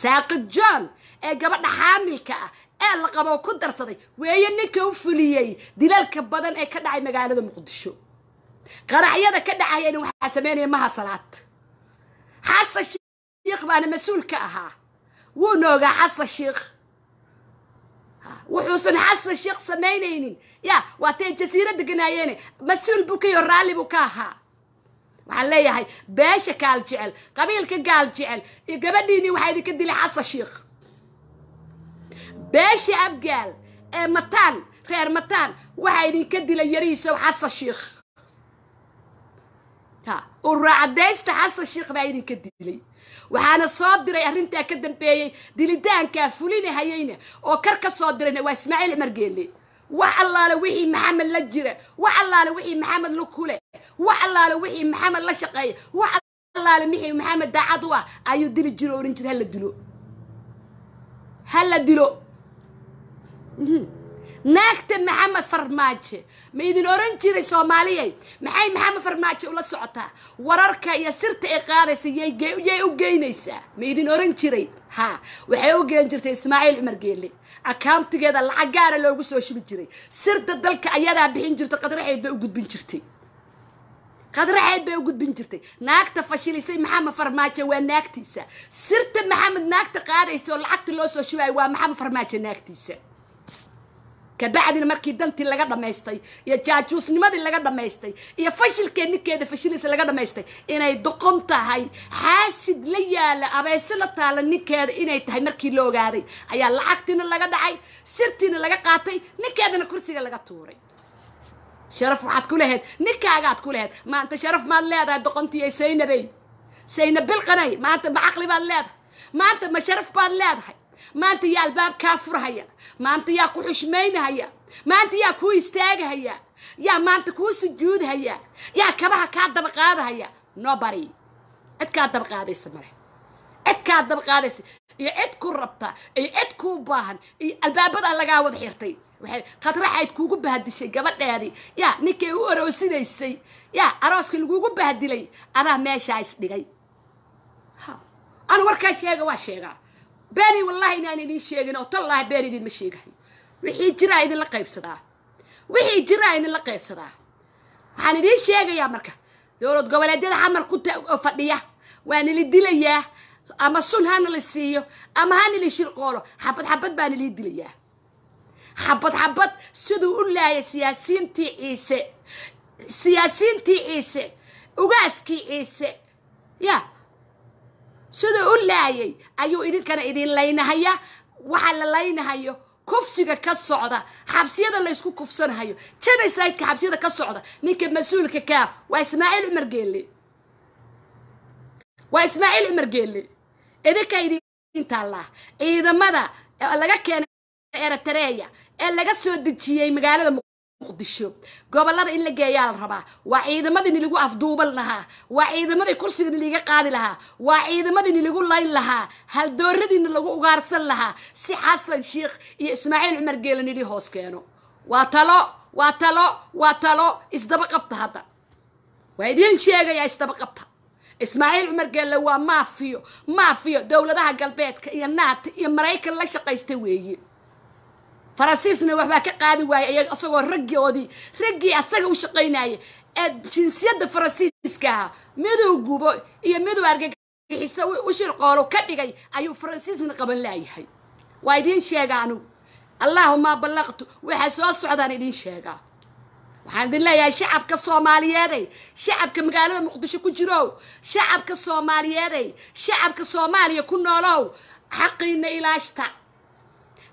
saaqi john ee gabadha xaamilka ah ee la qabo ku darsaday weeye ninka u fuliyey dilalka badan ee ka dhacay magaalada muqdisho qaraxyada ka dhacayana waxaa sameynaya maha salaad xasan shiikh baana mas uulka ahaa wuu noogaa xasan shiikh wuxuusan xasan sheekh samaynaynin ya waatay jasiira deganaayeene mas-uul buu kayo raalli buu ka ahaa waxaan leeyahay beesha gaal jecel qabiilka gaal jecel iyo gabadhiini waxaa idinka dilay xasan sheekh beesha abgaal ee mataan reer mataan waxaa idinka dilay yarihiisow xasan sheekh uracadaysta xasan sheikh baa idinka dilay waxaana soo diray arrintaa ka dambeeyey dilitaankaa fulina hayeyna oo kar ka soo dirayna waa ismaaciil margeelle wax allaale wixii maxamed la jira wax allaale wixii maxamed la kule wax allaale wixii maxamed la shaqeeya wax allaale wixii maxamed daacad u ah ayuu dili jiro oran jir hala dilo hala dilo mhm naagta maxamed farmaaje ma idin oran jiray soomaaliyay maxay maxamed farmaaje ula socotaa wararka iyo sirta ay qaadaysa yay u geynaysaa ma idin oran jiray ha waxay u geen jirtay ismaaciil cumar geelle akauntigeeda lacag gaara loogu soo shubi jiray sirta dalka ayadaa bixin jirta qadraxeed bay u gudbin jirtay qadraxeed bay u gudbin jirtay naagta fashilisay maxamed farmaaje waa naagtiisa sirta maxamed naagta qaadaysa oo lacagta loo soo shubaayo waa maxamed farmaaje naagtiisa kabacdina markii dantii laga dhammaystay iyo jaajuusnimadii laga dhammaystay iyo fashilkeed ninkeeda fashiliisa laga dhammaystay inay doqon tahay xaasid la yaala abayse la taala ninkeeda inay tahay markii la ogaaday ayaa lacagtiina laga dhacay sirtiina laga qaatay ninkeedana kursiga laga tuuray sharaf waxaad ku lahayd ninkaagaad ku lahayd maanta sharaf maad leedahay doqontiiyo saynabey sayna bilqanay maanta caqli baad leedahay maanta ma sharaf baad leedahay maanta yaa albaab kaa furhaya maanta yaa ku xushmaynahaya maanta yaa kuu istaagahaya yaa maanta kuu sujuudhaya yaa kabaha kaa dabaqaadahaya nobary cid kaa dabaqaadaysa maleh cid dabaqaadaysa iyo cid ku rabta iyo cid kuu baahan iyo albaabadaa lagaa wada xirtay waay khadraxayd kuugu bahadishay gabadheedi yaa ninkay u aroosinaysay yaa arooskii laguugu bahadilay adaa meeshaa isdhigay anu warkaa sheega waa sheegaa beenay wallahi inaan idiin sheegin oo tallaahi been idinma sheegahayo wixii jiraa idinla qaybsadaa wixii jiraa idinla qaybsadaa waxaan idiin sheegayaa marka dowlad goboleedyada xamar ku fadhiya waa nili dilayaa ama sun ha nili siiyo ama ha nili shirqoolo xabad xabad baa nilii dilayaa xabad xabad siduu u laaya siyaasiintii ciise siyaasiintii ciise ugaaskii ciise ya siduu u laayay ayuu idinkana idin laynahaya waxaa la laynahayo kufsiga ka socda xabsiyada laysku kufsanhayo jenisayidka xabsiyada ka socda ninka mas-uulka kaa waa ismaaciil cumar geelle waa ismaaciil cumar geelle idinkaa idin taallaa ciidamada laga keenay eritareya ee laga soo dejiyey magaalada muqdisho gobolada in la geeyaa la rabaa waa ciidamadii niligu afduuban lahaa waa ciidamadii kursiga niliga qaadi lahaa waa ciidamadii niligu layn lahaa haldooradiina lagu ugaarsan lahaa si xasan sheikh iyo ismaaciil cumar geela nili hoos keeno waa talo waa talo waa talo isdaba qabta hadda waa idiin sheegayaa isdaba qabta ismaaciil cumar geelle waa maafiyo maafiyo dowladaha galbeedka iyo naata iyo maraykan la shaqaysta weeye faransiisna waxbaa ka qaadi waayey isagoo raggoodii raggii asaga u shaqaynayay ee jinsiyadda faransiiska ahaa midow gubo iyo midow argagixiso u shirqoolo ka dhigay ayuu faransiisna qaban laayahay waa idiin sheega anugu allaahuma ballaqtu waxaa soo socdaan idiin sheegaa waxaan idin leeyahay shacabka soomaaliyeeday shacabka magaalada muqdisho ku jirow shacabka soomaaliyeeday shacabka soomaaliya ku noolow xaqiina ilaashta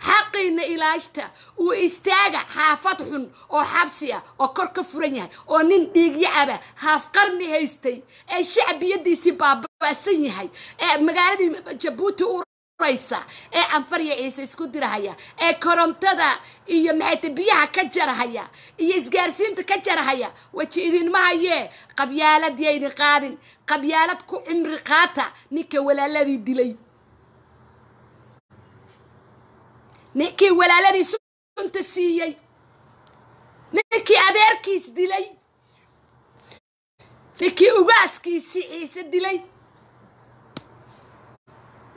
xaqiina ilaashta uu istaaga xaafad xun oo xabsi ah oo kor ka furan yahay oo nin dhiigyacaba haaf qarni haystay ee shacbiyadiisii baaba'san yahay ee magaaladii jabuuti uraysa raysa ee anfarya ciise isku dirahaya ee korontada iyo maxayta biyaha ka jarahaya iyo isgaarsiinta ka jarahaya weji idinma hayee qabyaalad yayni qaadin qabyaalad ku cimri qaata ninka walaaladii dilay ninkii walaaladii sunta siiyey ninkii adeerkiis dilay ninkii ugaaskiisii ciise dilay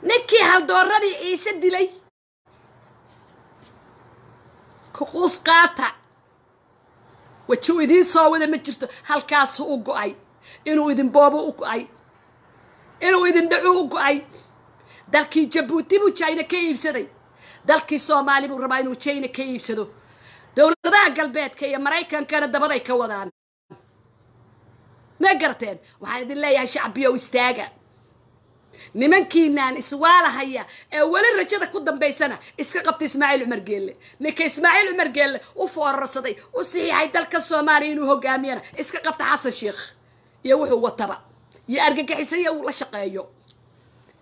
ninkii haldooradii ciise dilay kuquus qaata wajuu idiin soo wada ma jirto halkaasuu u go'ay inuu idin boobo u go'ay inuu idin dhacuu u go'ay dalkii jabuuti buu jaayna ka iibsaday dalkii soomaali buu rabaa inuu jina ka iibsado dowladaha galbeedka iyo maraykankana dabaday ka wadaan ma garteen waxaan idin leeyahay shacbiyow istaaga nimankiinaan iswaalahaya ee weli rajada ku dambaysana iska qabta ismaaciil cumar geelle ninka ismaaciil cumar geelle u foorarsaday u saxiixay dalka soomaaliya inuu hogaamiyana iska qabta xasan sheikh iyo wuxuu wataba iyo argagixisaya uu la shaqeeyo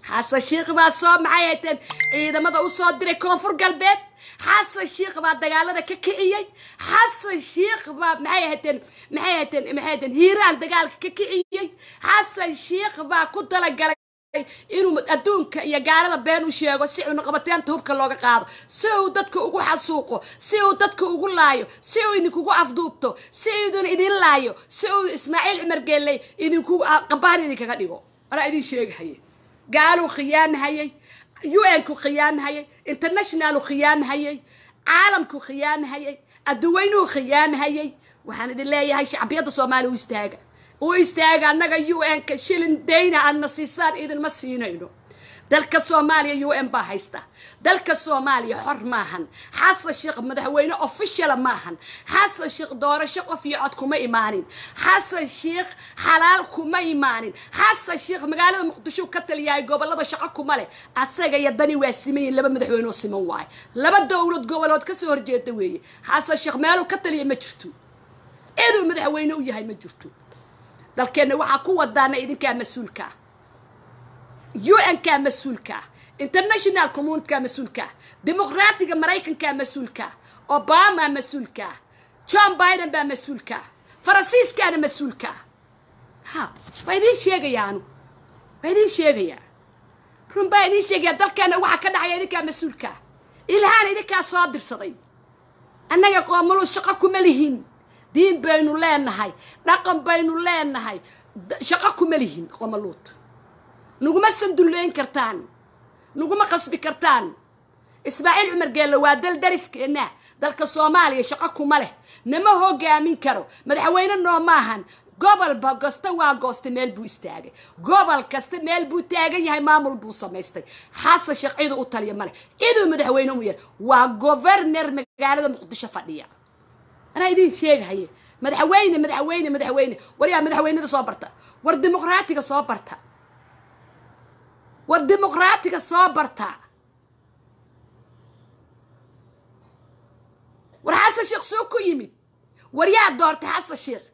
xasan shiikh baa soo maxay hayteen ciidamada usoo diray koonfur galbeed xasan shiikh baa dagaalada ka kiciyey xasan shiikh baa maxay hayteen maxay hayteen maxay hayteen hiiraan dagaalka ka kiciyey xasan shiikh baa ku talagalay inuu adduunka iyo gaalada been u sheego si cunaqabateenta hubka looga qaado si uu dadka ugu xasuuqo si uu dadka ugu laayo si uu idinkugu afduubto si idin idin laayo si uu ismaaciil cumar geelley idinku ah, qabaan idinkaga dhigo anaa idin sheegahaye gaaluu khiyaamhayay u-nku khiyaamhayay internationalu khiyaamhayay caalamku khiyaamhayay adduweynuhu khiyaamhayay waxaan idin leeyahay shacbiyadda soomaaliya u istaaga u istaaga annaga u n-ka shilin dayna aadna siisaan idinma siinayno dalka soomaaliya u n baa haysta dalka soomaaliya xor maahan xasan sheekh madaxweyne ofishala maahan xasan sheekh doorasho qof iyo cod kuma imaanin xasan sheekh xalaal kuma imaanin xasan sheekh magaalada muqdisho ka taliyahay gobolada shaqo kuma leh asaga iyo dani waa simayin laba madaxweyne oo siman waaye laba dowlad gobolood kasoo horjeeda weeye xasan sheekh meeluu ka taliya ma jirto ciduu madaxweyne u yahay ma jirto dalkeenna waxaa ku wadaana idinkaa mas-uulka ah un kaa mas-uulkaa international communitka mas-uulkaa dimuqraatiga maraykanka mas-uulkaa obama mas-uulkaa john biden baa mas-uulkaa faransiiskaana mas-uulkaa ha waa idiin sheegayaanu waa idiin sheegayaa run baa idiin sheegayaa dalkeena waxaa ka dhacaya idinkaa mas-uulkaa ilhaana idinkaa soo dirsaday annaga qoomulu shaqo kuma lihin diin baynu leenahay dhaqan baynu leenahay shaqo kuma lihin qoomaluud naguma sandulleyn kartaan naguma qasbi kartaan ismaaciil cumar geelle waa dal dariskeenna dalka soomaaliya shaqo kuma leh nama hogaamin karo madaxweyne noo maahan gobolba gosta waa goosta meel buu istaagay gobol kasta meel buu taagan yahay maamul buu samaystay xasan sheekh cidu u taliya maleh ciduu madaxweyne u yar waa governar magaalada muqdisho fadhiya anaa idiin sheegahaye madaxweyne madaxweyne madaxweyne waryaa madaxweynada soo barta war dimuqraatiga soo barta war dimuqraatiga soo bartaa war xasan sheekh soo ku yimid war yaa doortay xasan sheekh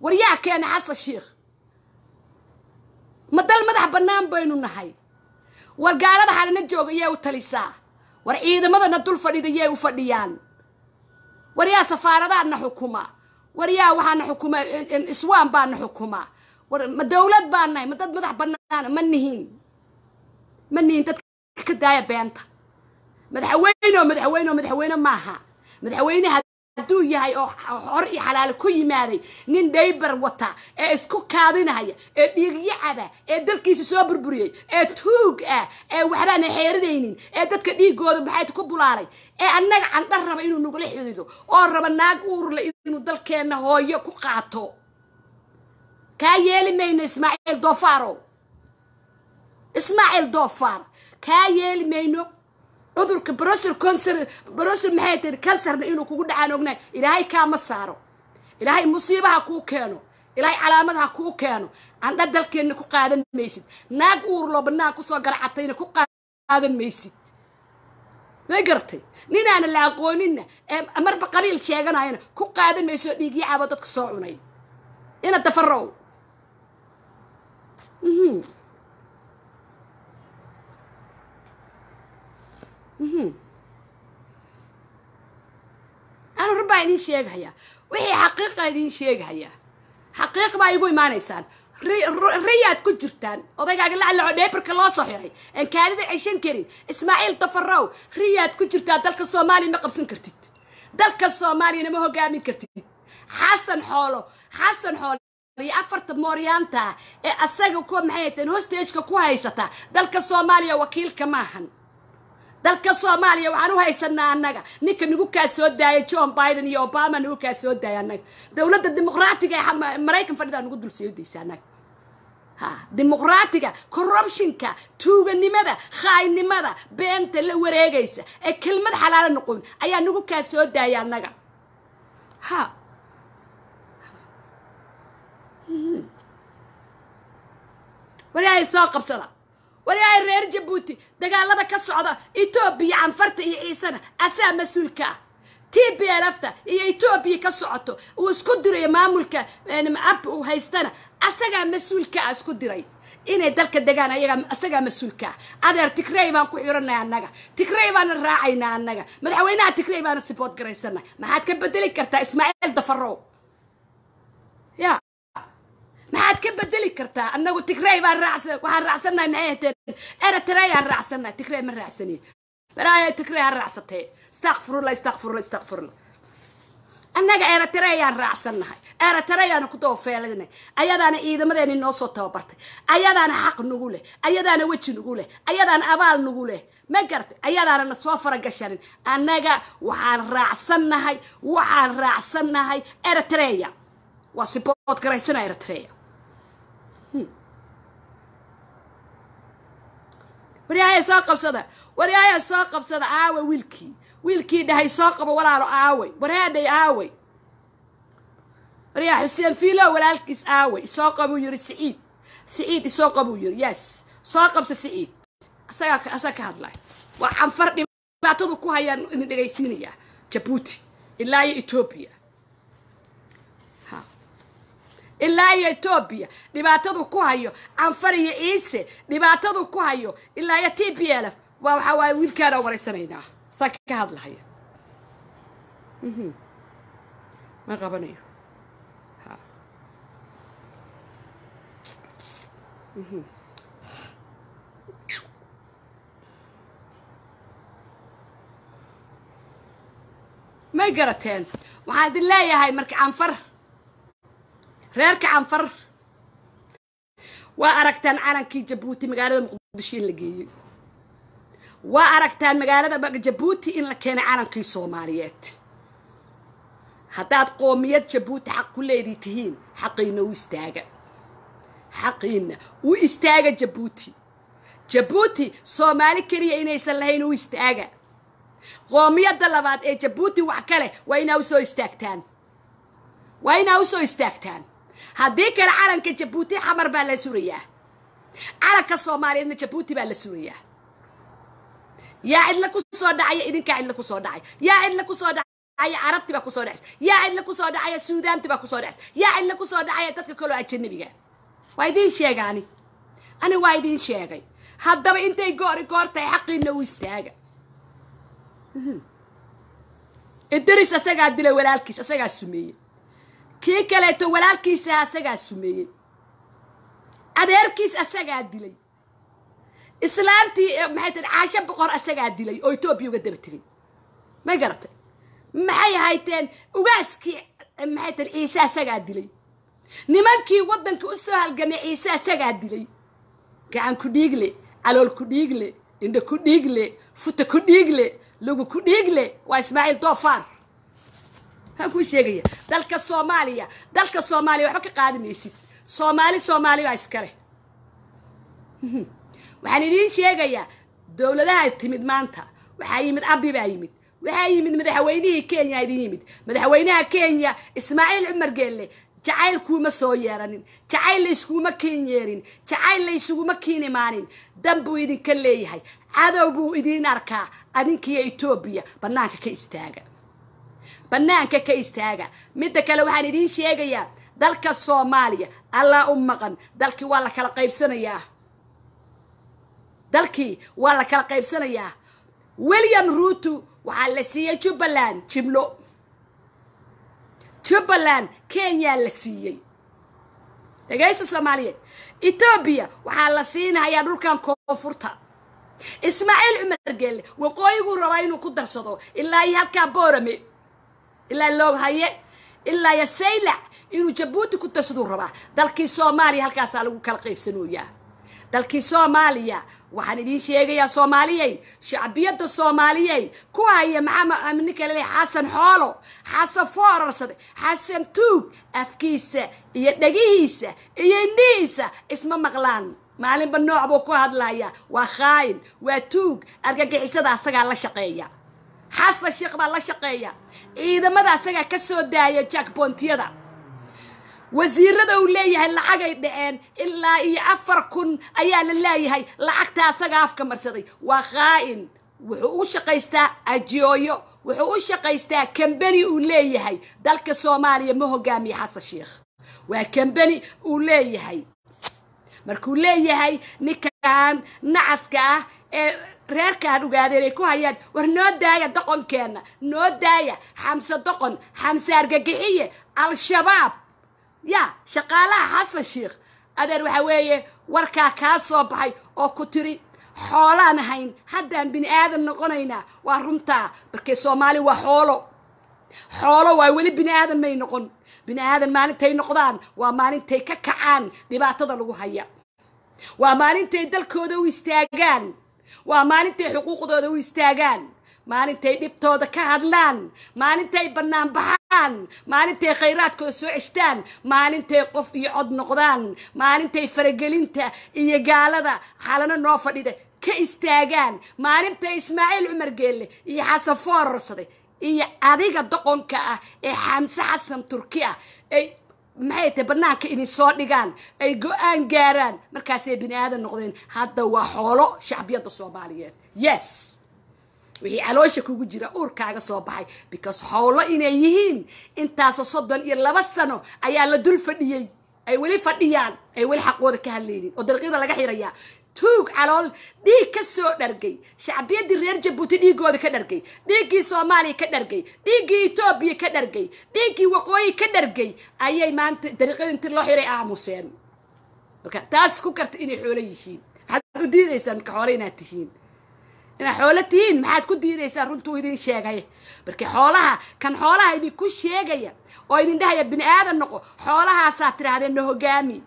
war yaa keena xasan sheekh ma dal madax bannaan baynu nahay war gaalada halina jooga yee u talisaa war ciidamadana dul fadhida yee u fadhiyaan war yaa safaaradaadna xukuma war yaa waxaana xukuma iswaan baana xukuma war ma dawlad baa nahay ma dad madax bannaan ma nihiin manihin dadka ka daaya beenta madaxweyneoo madaxweyneo madaxweyne maaha madaxweyneha hadduu yahay oo hor iyo xalaale ku yimaaday nin dhaybar wata ee isku kaadinaya ee dhiigyacada ee dalkiisa soo burburiyey ee tuug ah ee waxbaana xeerinaynin ee dadka dhiigooda maxayt ku bulaalay ee annaga candha raba inuu nagula xidido oo raba naag uurle inuu dalkeenna hooyo ku qaato kaa yeeli mayno ismaaciil doofaaro ismaaciil doofaar kaa yeeli mayno cudurka brosor conser brosor maxay tiri kansarna inuu kugu dhacaan ognahay ilaahay kaama saaro ilaahay musiibaha kuu keeno ilaahay calaamadaha kuu keeno andha dalkeenna ku qaadan maysid naag uurloo bannaan kusoo garacatayna ku qaadan maysid may gartay ninaana la aqooninna ee marba qabiil sheeganayana ku qaadan mayso dhiigya cabo dadka soo cunay ina dafarow mhm. Mhm. anu run baa idiin sheeghayaa wixii xaqiiqa idin sheeghayaa xaqiiq baa igu imaanaysaan riyaad ku jirtaan odaygaaga laclaco dheebarka loo soo xiray aan kaadida ceshan karin ismaaciil dafarow riyaad ku jirtaa dalka soomaaliya ma qabsan kartid dalka soomaaliyana ma hogaamin kartid xasan xoolo xasan xoolo iyo afarta mooryaanta ee asaga ku maxay hateen hostageka ku haysata dalka soomaaliya wakiilka maahan dalka soomaaliya waxaan u haysanaa annaga ninka nagu kaa soo daaya john biden iyo obama nagu kaa soo daaya annaga dowladda dimuqraatiga ee maraykan fadhidaa nagu dul soodaysa annaga ha dimuqraatiga corruptionka tuuganimada khaynimada beenta la wareegaysa ee kelmad xalaala noqon ayaa nagu kaa soo daaya annaga ha hmm. waryahay soo qabsada walaahay reer jabuuti dagaalada ka socda etoobiya canfarta iyo ciisena asaa mas-uulka ah t b l lfta iyo etoobiya ka socoto uu isku diray maamulka ab uu haystana asagaa mas-uulka ah isku diray inay dalka degaan asagaa mas-uulka ah adeer tigrey baan ku xiranay annaga tigrey baana raacaynaa annaga madaxweynaha tigrey baana sibood garaysana maxaad ka bedeli kartaa ismaaciil dafarow maxaad ka bedeli kartaa anagu tigrey baan raacsan waxaan raacsannahay maxay hateen eritreeyaan tigrey ma raacsaniy baraaya tigrey ha raacsatee istakfirula istakfirula istakfirula annaga eritreeyaan raacsannahay eritreeyaana ku dabafeelinay ayadaana ciidamadeeni noo soo tababartay ayadaana xaq nagu leh ayadaana weji nagu leh ayadaana abaal nagu leh ma garatay ayadaana na soo faragashanin annaga waxaan raacsannahay waxaan raacsannahay eritreya waa sibood garaysanaa eritreya Hmm. waryaahaya soo qabsada waryaahaya soo qabsada aaway wiilkii wiilkii dhahay soo qabo walaalo aaway warhaadhay aaway waryaa xuseen fiilo walaalkiis aaway isoo qabuu yiri siciid siciid isoo qabuu yiri yes soo qabsa siciid asagaa asaga ka hadlay waa canfar dhibaatadu ku hayaan idin dhegaysiinayaa jabuuti ilaa iyo etoobiya ilaa e iyo etoobiya dhibaatadu ku hayo canfar iyo e iise dhibaatadu ku hayo ilaa iyo t e b lf waa waxaa waaye wiilkaanaan wareysanaynaa saa ka hadlahaya mhm. ma qabanayo mhm. may garateen waxaan idin leeyahay marka canfar reerka canfar waa aragtaan calankii jabuuti magaalada muqdisho in la geeyey waa aragtaan magaalada jabuuti in la keenay calankii soomaaliyeed haddaad qoomiyad jabuuti xaq ku leedii tihiin xaqiina u istaaga xaqiina u istaaga jabuuti jabuuti soomaali keliya inaysan lahayn u istaaga qoomiyadda labaad ee jabuuti wax ka waa inaa usoo istaagtaan waa inaa u soo istaagtaan haddii kale calanka jabuuti xamar baa la surayaa calanka soomaaliyeedna jabuuti baa la surayaa yaa cidla ku soo dhacaya idinkaa cidla ku soo dhacay yaa cidla kusoo soo dhacaya carabti baa kusoo dhacaysa yaa cidla kusoo dhacaya suudaanti baa kusoo dhacaysa yaa cidla kusoo dhacaya dadka kaloo ajanabiga waa idiin sheegaani ani waa idiin sheegay haddaba intay goori goortahay xaqiina xaqiinna u istaaga mhm. idris asagaa dila walaalkiis asagaa sumeeye kii kaleeto walaalkiisa ah asagaa sumeeyey adeerkiis asagaa dilay islaamtii eh, maxay tahay caasho boqor asagaa dilay oo etoobiya uga daba tegay may garatay maxay hayteen ugaaskii eh, maxay tahay ciise asagaa dilay nimankii waddanka u soo halgamay ciise asagaa dilay gacan ku dhiigle calool ku dhiigle indho ku dhiigle futa ku dhiigle lugu ku dhiigle waa ismaaciil doofaar aan <laughs> kuu sheegaya dalka soomaaliya dalka soomaaliya waxba ka qaadi maysid soomaali soomaali baa iskale <laughs> waxaan idiin sheegayaa dowladaha timid maanta waxaa yimid abi baa yimid waxaa yimid madaxweynihii kenya idin yimid madaxweynaha kenya ismaaciil cumar geelle jacayl kuuma soo yeeranin jacayl la kiin yeerin jacayl laysuguma isuguma kiin imaanin dan buu idinka leeyahay cadow buu idiin arkaa adinkiiyo etoobiya bannaanka ka istaaga banaanka ka istaaga midda kale waxaan idiin sheegayaa dalka soomaaliya allaa u maqan dalkii waa la kala qaybsanayaa dalkii waa la kala qaybsanayaa william ruutu waxaa la siiyey jubbaland jimlo jubbaland kenya la siiyey dhegaysta soomaaliyeed etoobiya waxaa la siinayaa dhulkan koonfurta ismaaciil cumar geelle waqooyiguu rabaa inuu ku darsado ilaa iyo halkaa boorame ilaa looghaye ilaa yasaylac inuu jabuuti ku darsaduu rabaa dalkii soomaaliya halkaasaa lagu kala qaybsanooyaa dalkii soomaaliya waxaan idiin sheegayaa soomaaliyey shacbiyadda soomaaliyey kuwa haya maxamed ninka laleeya xasan xoolo xasan foorarsade xasan tuug afkiisa iyo dhegihiisa iyo indhihiisa isma maqlaan maalinba noocbuu ku hadlayaa waa khaayin waa tuug argagixisada asagaa la shaqeeya xasan sheekh baa la shaqeeya ciidamada asagaa ka soo daaya jackboontiyada wasiirada uu leeyahay lacagay dhaceen ilaa iyo afar kun ayaa la leeyahay lacagtaa asagaa afka marsaday waa khaa'in wuxuu u shaqaystaa ajooyo wuxuu u shaqaystaa kambeni uu leeyahay dalka soomaaliya ma hogaamiye xasan sheekh waa kambeni uu leeyahay markuu leeyahay ninkan nacaska ah ee reerkaan ugaadeen ay ku hayaan war noo daaya doqonkeenna noo daaya xamse doqon xamse argagixiye al-shabaab yaa shaqaalaha xasan sheikh adeer waxaa weeye warkaa kaa soo baxay oo ku tiri xoolaan ahayn haddaan bini aadan noqonaynaa waa runtaa markee soomaali waa xoolo xoolo waa weli bini aadan may noqon bini aadan maalintay noqdaan waa maalintay ka kacaan dhibaatada lagu haya waa maalintay dalkooda u istaagaan waa maalintay xuquuqdooda u istaagaan maalintay dhibtooda ka hadlaan maalintay bannaan maalintay khayraadkooda soo ceshtaan maalintay qof iyo cod noqdaan maalintay faragelinta iyo gaalada xalano noo fadhida ka istaagaan maalinta ismaaciil cumar geelle iyo xasan foorarsaday iyo adiga doqonka ah ee xamse xasan turki ah ay maxay tahay banaanka inay soo dhigaan ay go-aan gaaraan markaasay bini aadan noqdeen hadda waa xoolo shacbiyadda soomaaliyeed yes wixii caloosha kugu jira uurkaaga soo baxay because howlo inay yihiin intaasoo soddon iyo laba sano ayaa la dul fadhiyey ay weli fadhiyaan ay weli xaqooda ka hadlaynin oo dariiqyada laga xirayaa tuug calool dhiig ka soo dhargay shacbiyadii reer jabuuti dhiiggooda ka dhargay dhiiggii soomaaliya ka dhargay dhiiggii etoobiya ka dhargay dhiiggii waqooyi ka dhargay ayay maanta dariiqada inti loo xiray aamuseen marka taas ku karta inay xoolo yihiin maxaad u diidaysaan marka xoolo inaad tihiin inaad xoolo tihiin maxaad ku diidaysaan runtuu idin sheegaya marka xoolaha kan xoolaha idinku sheegaya oo idin dhahaya bini aadan noqo xoolahaasaa tidhaahdeen na hogaami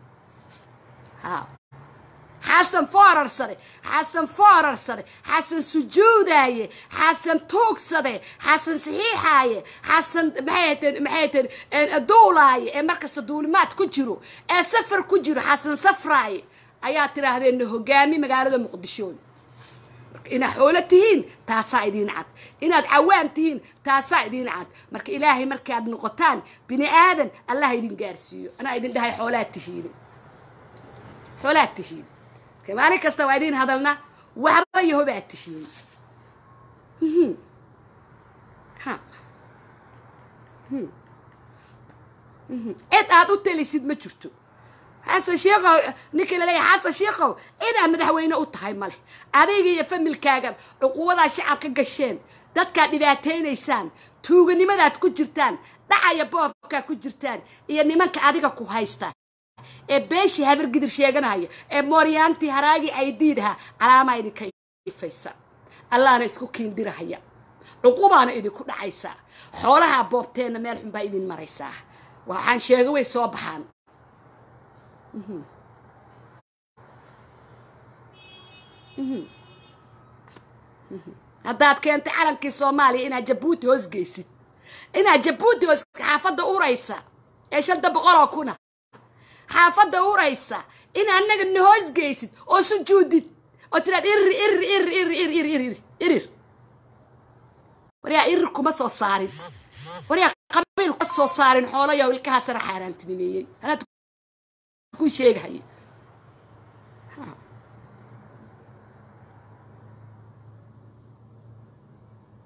xasan foorarsaday xasan foorarsaday xasan sujuudaaye xasan tuugsade xasan saxiixaaye xasan maxaytan maxaytan duulaaye ee markasta duulimaad ku jiro ee safar ku jiro xasan safraaye ayaa tiraahdeenna hogaami magaalada muqdishooy inaad xoolo tihiin taasaa idiin cad inaad cawaan tihiin taasaa idiin cad marka ilaahay markaad noqotaan bini aadan allah idin gaarsiiyo anaa idin dhahay xoolaad tihiin xoolaad tihiin maalin kasta waa idiin hadalna waxba yahoba aad tishiyey cid aad u talisid ma jirto xasan shiikow ninka laleeyahay xasan shiikow cidaa madaxweyne u tahay male adiga iyo familkaaga cuquubadaa shacabka gasheen dadkaad dhibaataynaysaan tuuganimadaad ku jirtaan dhacaya boobkaa ku jirtaan iyo nimanka adiga ku haysta ee beeshii habar gidir sheeganaya ee mooryaantii haraagii ay diidhaa calaamaa idinka ifaysa allaana isku kiindirahaya cuqubaana idinku dhacaysa xoolaha boobteenna meel xun baa idin maraysaa waxaan sheega way soo baxaan mhm. Mhm. Mhm. haddaad keentay calankii soomaaliya inaad jabuuti hoos geysid inaad jabuuti hoos xaafadda uraysa ee shanta boqoloo kuna xaafadda uraysa in annaga na hoosgeysid oo sujuudid oo tiraad irri irri irri irri irri irri irri irir waryaa irir kuma soo saarin waryaa qabiil kuma soo saarin xoolayaw ilkahaasana xaaraantinimeeyey anaad ku sheegahaya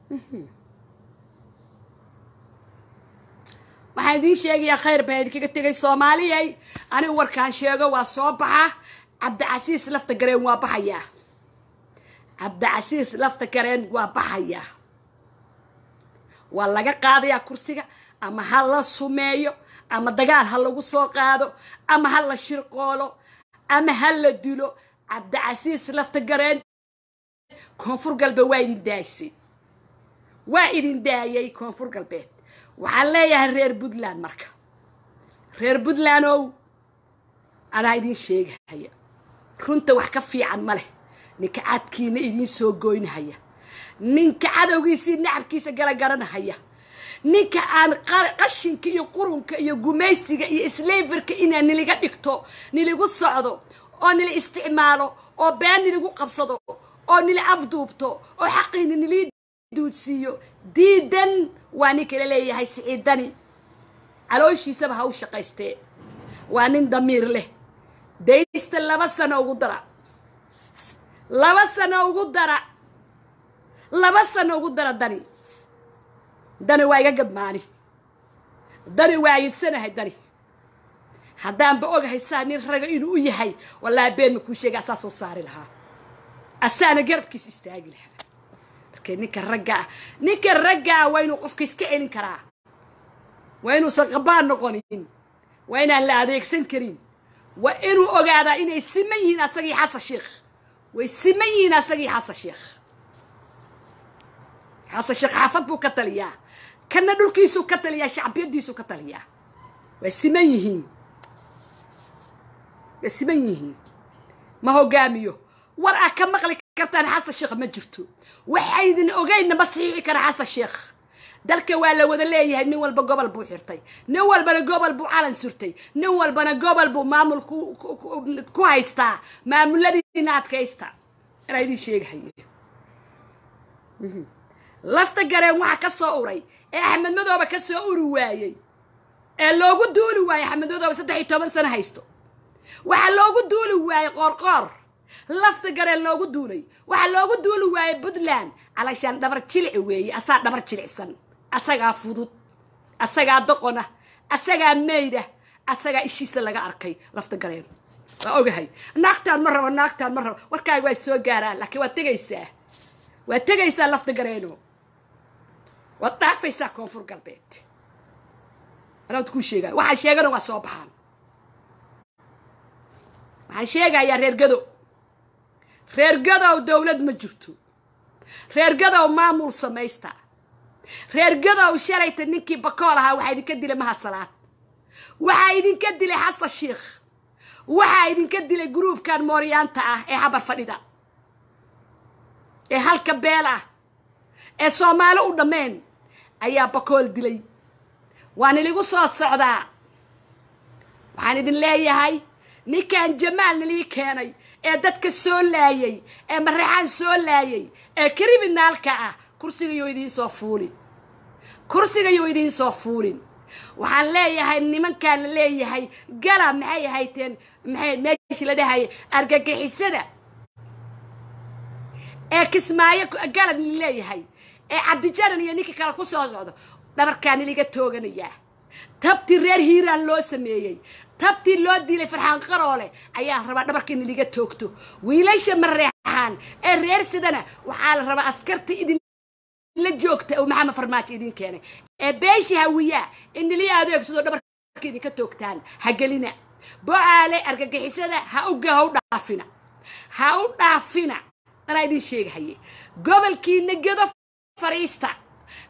Mm-hmm. waxaan idiin sheegayaa khayr baa idinkaga tegay soomaaliyay anigu warkaan sheego waa soo baxa cabdicasiis lafta gareen waa baxayaa cabdicasiis lafta gareen waa baxayaa waa laga qaadayaa kursiga ama ha la sumeeyo ama dagaal ha lagu soo qaado ama ha la shirqoolo ama ha la dilo cabdicasiis lafta gareen koonfur galbeed waa idin daaysay waa idin daayay koonfur galbeed waxaan leeyahay reer puntland marka reer puntland anaa idiin sheegahaya runta wax ka fiican ma leh ninka cadkiina idiin soo goynahaya ninka cadowgiisii nacabkiisa galagaranahaya ninka aan qashinka iyo qurunka iyo gumaysiga iyo slayverka inaa niliga dhigto niligu socdo oo nili isticmaalo oo been niligu qabsado oo nili afduubto oo xaqiina nilii duudsiiyo diidan waa nin kala leeyahay siciidani calooshiisaba ha u shaqaystee waa nin damiir leh daysta laba sano ugu dara laba sano ugu dara laba sano ugu dara dani dani waa iga gadmaani dani waa iidsanahay dani haddaanba ogahay saa nin raga inuu u yahay wallaahi beenna kuu sheegaa saa soo saari lahaa asaana garabkiis istaagi lahaa qofka ninka ragga ah ninka ragga ah waa inuu qofka iska celin karaa waa inuusan qabaan noqonin waa inaan la adeegsan karin waa inuu ogaadaa inay siman yihiin asagii xasan sheikh way siman yihiin asagii xasan sheikh xasan sheekh xaafad buu ka taliyaa kana dhulkiisuu ka taliyaa shacbiyadiisuu ka taliyaa way siman yihiin way siman yihiin ma hogaamiyo war a ka maqli gartaan xasan sheekh ma jirto waxaydin ogeynna ma saxiixi kara xasan sheekh dalka waa la wada leeyahay nin walba gobol buu xirtay nin walbana gobol buu calan surtay nin walbana gobol buu maamul ku haystaa maamuladiina adkaysta anaa idin sheegahay mhm. lafta gareen waxa ka soo uray ee axmed madooba ka soo uri waayey ee loogu duuli waayey axmed madooba saddex iyo toban sano haysto waxaa loogu duuli waayey qoorqoor lafta gareel loogu duulay waxaa loogu duuli waayey puntland calashaan dhabar jilici weeye asaa dhabar jilicsan asagaa fudud asagaa doqona asagaa meyda asagaa ishiisa laga arkay lafta gareel waa ogahay naagtaan ma rabo naagtaan ma rabo warkaaga waa soo gaaraan laakiin waad tegaysaa waad tegaysaa lafta gareeno waad dhaafaysaa koonfur galbeed anaad kuu sheegaya waxaan sheegana waa soo baxaan waxaan sheegayaa reer reer gadow dowlad ma jirto reer gadow maamul samaysta reer gadow shalayta ninkii bakool ahaa waxaa idinka dilay mahad salaad waxaa idinka dilay xasan shiikh waxaa idinka dilay gruubkan mooryaanta ah ee habar fadhida ee halka beel ah ee soomaali u dhammeen ayaa bakool dilay waan iligu soo socdaa waxaan idin leeyahay ninkan jamaal nilii keenay ee dadka soo laayay ee maraxaan soo laayey ee kriminaalka ah kursigayou idiin soo fuulin kursigayou idiin soo fuulin waxaan leeyahay nimankaan la leeyahay gala maxay ahayteen maxay meeshii la dhahayay argagixisada ee kismaayo galan la leeyahay ee cabdijaran iyo ninka kale ku soo socdo dhabarkaan liga tooganayaa tabti reer hiiraan loo sameeyey tabtii loo diilay farxaan qaroole ayaa rabaa dhabarkiina liga toogto wiilasha mareexaan ee reer sidana waxaa la rabaa askarta idinla joogta oo maxamed farmaajo idin keenay ee beeshi hawiyaa inili adeegsado dhabarka idinka toogtaan ha gelina bo-aale argagixisada ha uga ha u dhaafina ha u dhaafina anaa idin sheegahaye gobolkiina gedo fariista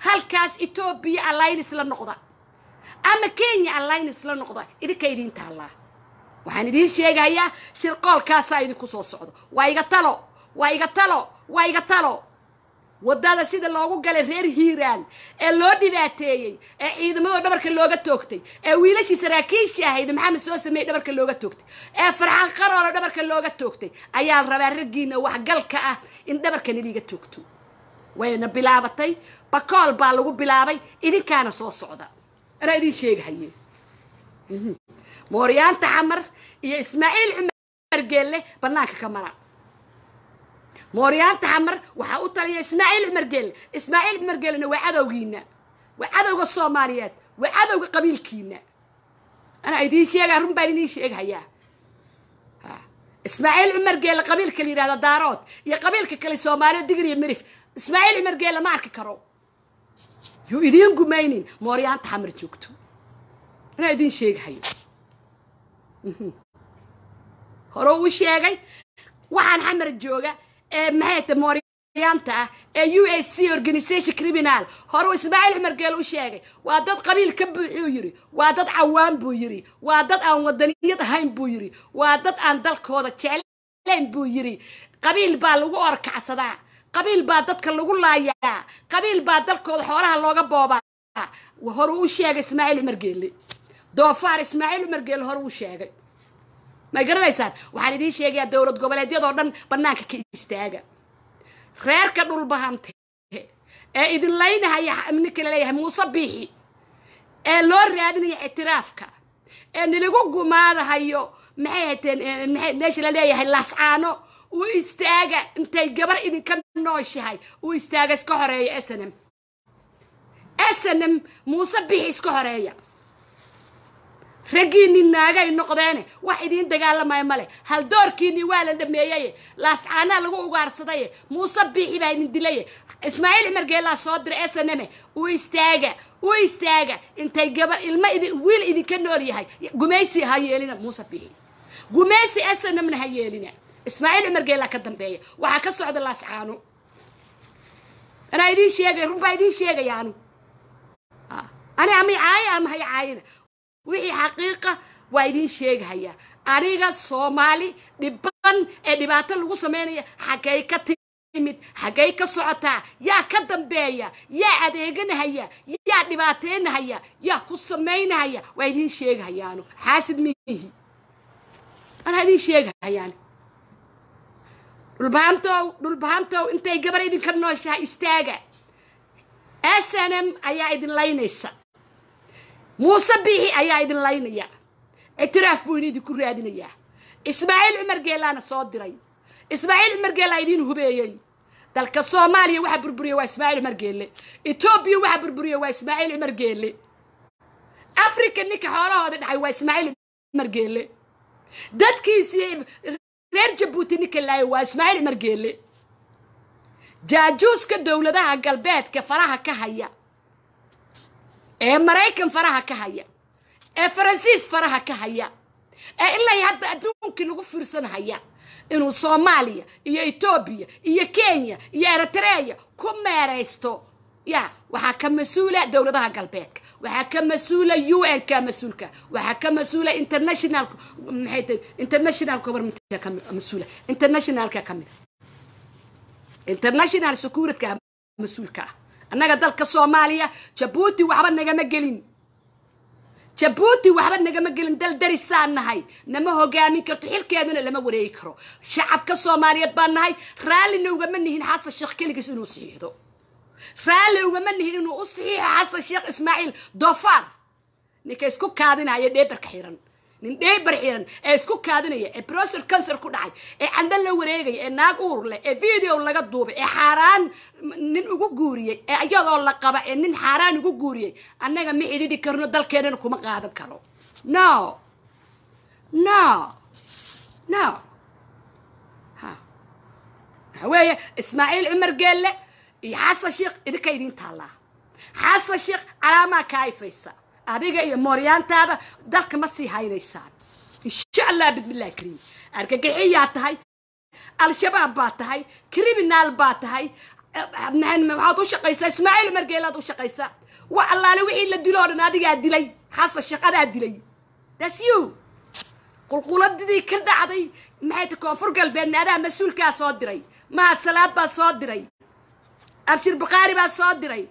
halkaas etoobiya allaynis la noqda ama kenya allain isla noqdo idinka idiin taallaa waxaan idiin sheegayaa shirqoolkaasaa idinku soo socdo waa iga talo waa iga talo waa iga talo waddada sida loogu galay reer hiiraan ee loo dhibaateeyey ee ciidamadoo dhabarka looga toogtay ee wiilashii saraakiishii ahayd maxamed soo sameeyey dhabarka looga toogtay ee farxaan qaroolo dhabarka looga toogtay ayaan rabaa raggiina waxgalka ah in dhabarkan idiiga toogto wayna bilaabatay bakool baa lagu bilaabay idinkaana soo socda anaa idin sheegahaye mhm. mooryaanta xamar iyo ismaaciil cumar geelle bannaanka ka mara mooryaanta xamar waxaa u taliya ismaaciil cumar geelle ismaaciil cumar geellena waa cadowgiina waa cadowga soomaaliyeed waa cadowga qabiilkiina anaa idiin sheegaa run baan idiin sheeghayaa ismaaciil cumar geelle qabiilka la yidhahda daarood iyo qabiilka kale soomaaliya digir iyo mirif ismaaciil cumar geelle ma arki karo yuu idiin gumaynin mooryaanta xamar joogto anaa idiin sheegahayo mhm. hore uu sheegay waxaan xamar jooga ee maxayta mooryaanta ah ee u a c organization criminal horuu ismaaciil ismaaciil geel u sheegay waa dad qabiil ka buuxuu yidhi waa dad cawaan buu yidhi waa dad aan wadaniyad ahayn buu yidhi waa dad aan dalkooda jeclayn buu yidhi qabiil baa lagu orkacsadaa qabiil baa dadka lagu laayaa qabiil baa dalkooda xoolaha looga boobaa horuu u sheegay ismaaciil cumar geelle doofaar ismaaciil cumar geelle hore uu sheegay may garanaysaan waxaan idiin sheegayaa dowlad goboleedyadoo dhan bannaanka ka istaaga reerka dhulbahante ee idinlaynahaya ninka leeyahay muuse biixi ee loo raadinaya ictiraafka ee nalagu gumaadahayo maxay hateen meesha la leeyahay lascaano u istaaga intay gabar idinka nooshahay uu istaaga iska horeeya snm snm muuse bixi iska horeeya raggiini naagay noqdeene wax idiin dagaalamaya male haldoorkiinii waa la dhameeyaye laascaanaa lagu ugaarsadaye muuse bixi baa idin dilaye ismaaciil margeelaa soo dira snme uu istaaga u istaaga intay gaba ilma wiil idinka nool yahay gumaysi ha yeelina muuse bixi gumaysi snmna ha yeelina ismaaiil cumar geela ka dambeeya waxaa ka socda laascaano anaa idiin sheegay run idiin sheegaya ah, ani ama caayo ama caayina wixii xaqiiqa waa idiin sheegahayaa aniga soomaali dhiban ee dhibaato lagu samaynaya xaggay ka timid xaggay ka socotaa yaa ka dambeeya yaa adeeganahaya yaa dhibaateynahaya yaa ku samaynahaya waa idiin sheegahayaanu xaasid miihi anaa idiin sheegahayaan dhulbahantow dhulbahantow intay gabar idinka nooshahay istaaga s n m ayaa idin laynaysa muuse biixi ayaa idin laynaya ictiraaf buu ini idinku raadinayaa ismaaciil cumar geelaana soo diray ismaaciil cumar geellaa idiin hubeeyey dalka soomaaliya waxaa burburiya waa ismaaciil cumar geelle etoobiya waxa burburiya waa ismaaciil cumar geelle africa ninka xoolahooda dhacay waa ismaaciil cumar geelle dadkiisii reer jabuuti ninkalaaya waa ismaaciil margeele jaajuuska dowladaha galbeedka faraha ka haya ee maraykan faraha ka haya ee faransiis faraha ka haya ee ilay hadda adduunkii lagu fiirsan haya inuu soomaaliya iyo etoobiya iyo kenya iyo eritreya ku meeraysto ya waxaa ka mas-uula dowladaha galbeedka waxaa ka mas-uula u n ka mas-uulka waxaa ka mas-uula international maxay tahay international governmentka mas-uula internationalka ka mid international securityka mas-uulka ah annaga dalka soomaaliya jabuuti waxba nagama gelin jabuuti waxba nagama gelin dal darisaa nahay nama hogaamin karto xilkeeduna lama wareegi karo shacabka soomaaliyeed baa nahay raallina ugama nihin xasan sheekh keligiis inuu sixiixdo raalli ugama nihin inuu u saxiixo xasan sheekh ismaaciil dofaar ninka isku kaadinaya dheebarka xiran nin dheybar xiran ee isku kaadinaya ee brosor cancer ku dhacay ee candho la wareegaya ee naag uur leh ee video laga duubay ee xaaraan nin ugu guuriyey ee iyadoo la qaba ee nin xaaraan ugu guuriyey annaga ma xididi karno dalkeennana kuma qaadan karo no no no ha waxa weeye ismaaciil cumar geelle xasan sheekh idinka idin taallaa xasan sheekh calaamaa kaa ifaysa adiga iyo mooryaantaada dalka ma sii haynaysaan insha allah bismillahi kariim argagixiyaa tahay al-shabaab baa tahay criminaal baa tahay waxaad u shaqaysaa ismaaciil margeelaad u shaqaysaa wa allaale wixii la dilo o dhan adigaa dilay xasan sheekh adaa dilay das you qulquladidii ka dhacday maxay ta koonfur galbeedna adaa mas-uulkaa soo diray mahad salaad baa soo diray abshir bakaari baa soo diray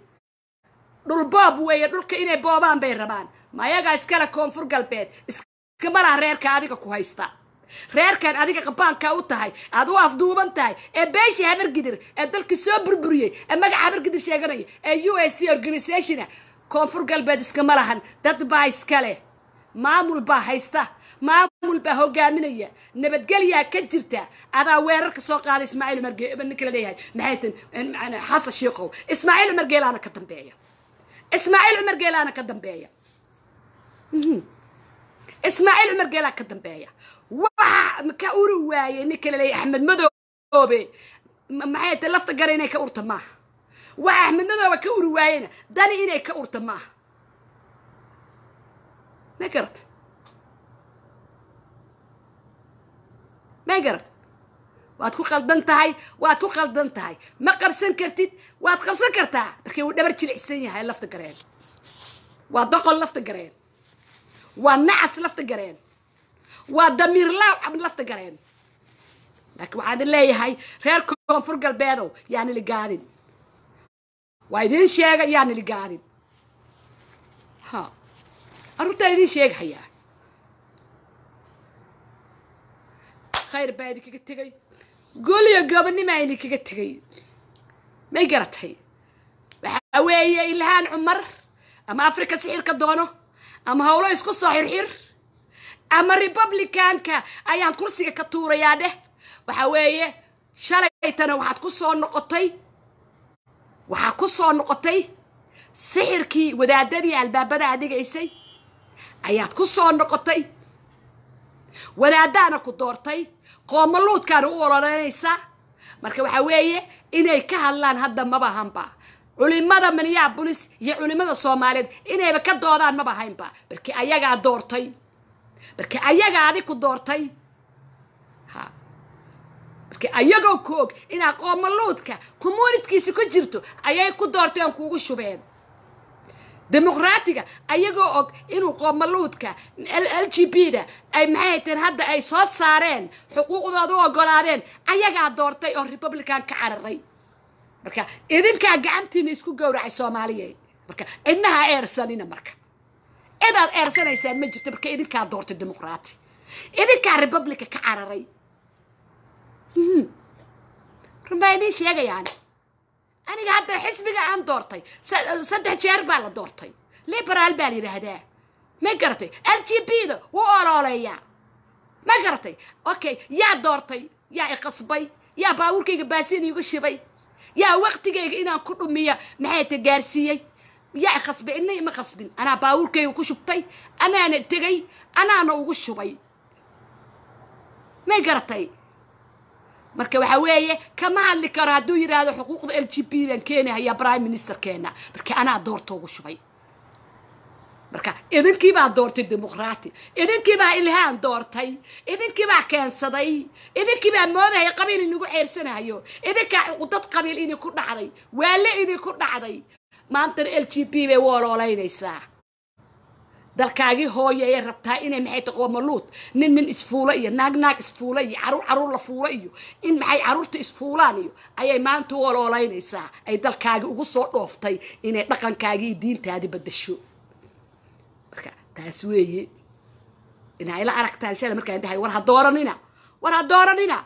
dhul boob weeye dhulka inay boobaan bay rabaan mayagaa iskale koonfur galbeed iskama laha reerka adiga ku haysta reerkan adiga qabaanka u tahay aad u afduuban tahay ee beeshii habargidir ee dalkii soo burburiyey ee magaca habargidir sheeganaya ee u s c organizationa koonfur galbeed iskama lahan dad baa iska maamul baa haysta maamul baa hogaaminaya nabadgelyaa ka jirta adaa weerarka soo qaada ismaaciil marge ninka la leeyahay maxay tan xasan shiikow ismaaciil umar geelaana ka dambeeya ismaaciil umargeelaana ka dambeeya mhm. ismaaciil umargeelaa ka dambeeya waxa ka uri waayey ninka la leeyahay axmed madoobe maxay tay lafta gara inay ka urta maaha waxa axmed madooba ka uri waayeyna dani inay ka urta maaha ma garata may garat waad ku qaldan tahay waad ku qaldan tahay ma qabsan kartid waad qabsan kartaa markii wuu dhabar jilicsan yahay lafta gareen waa doqol lafta gareen waa nacas lafta gareen waa damiir laawcab lafta gareen laakiin waxaan idin leeyahay reer koonfur galbeedow yaan iligaadin waa idin sheega yaan iligaadin ha arruntaa idiin sheegahayaa khayr baa idinkaga tegay gooliyo goobanimaa idinkaga tegay may garatay waxaa weeye ilhaan cumar ama africa sixirka doono ama howlo isku soo xirxir ama republicanka ayaan kursiga ka tuurayaa dheh waxa weeye shalaytana waxaad ku soo noqotay waxaa ku soo noqotay sixirkii wadaadadii albaabadaa dhigaysay ayaad ku soo noqotay wadaaddaana ku doortay qoomaluudkaana u ololaynaysaa marka waxa weeye inay ka hadlaan hadda maba hanba culimada minneabolis iyo culimada soomaaliyeed inayba ka doodaan maba haynba barki ayagaa doortay barki ayagaa adi ku doortay ha barki ayagoo ku og inaa qoomaluudka communitkiisi ku jirto ayay ku doorteen kuugu shubeen dimuqraatiga ayagoo og inuu qoomaluudka l g b da ay maxay teen hadda ay soo saareen xuquuqdooda u ogolaadeen ayagaa doortay oo republican ka cararay marka idinkaa gacantiina isku gowracay soomaaliye marka cidnaha eersanina marka cidaad eersanaysaan ma jirto marka idinkaa doortay dimuqraati idinkaa republica ka cararay marka mhm. baa idiin sheegayaan aniga hadda xisbiga aan doortay saddex jeer baa la doortay liberaal baa la yidhaahdaa ma garatay l t b da wuu olooleeyaa ma garatay okay yaa doortay yaa iqasbay yaa baabuurkayga baasiin igu shibay yaa waqtigayga inaan ku dhumiya maxay ta gaarsiiyey yaa iqasbay idna ma qasbin anaa baabuurkayga ku shubtay anaana tegay anaana ugu shubay may garatay marka waxa weeye kama hadli karo hadduu yidhaahdo xuquuqda l g b baan keenahayaa prime ministerkeena marka anaa doorta ugu shubay marka idinkiibaa doortay dimuqraati idinkiibaa ilhaan doortay idinkiibaa keensaday idinkiibaa moodahaya qabiil inagu xeersanayo idinkaa xuqdad qabiil idinku dhacday waalle idinku dhacday maantana l g b bay wooloolaynaysaa dalkaagii hooyeye rabtaa inay maxay ta qoomaluud nin nin isfuulo iyo naag naag isfuulo iyo caruur caruur la fuula iyo in maxay caruurta isfuulaan iyo ayay maanta u oloolaynaysaa ay dalkaagii ugu soo dhooftay inay dhaqankaagii diintaadi badasho marka taas weeye inaa ila aragtaan shala markaan dhahay war ha dooranina war ha dooranina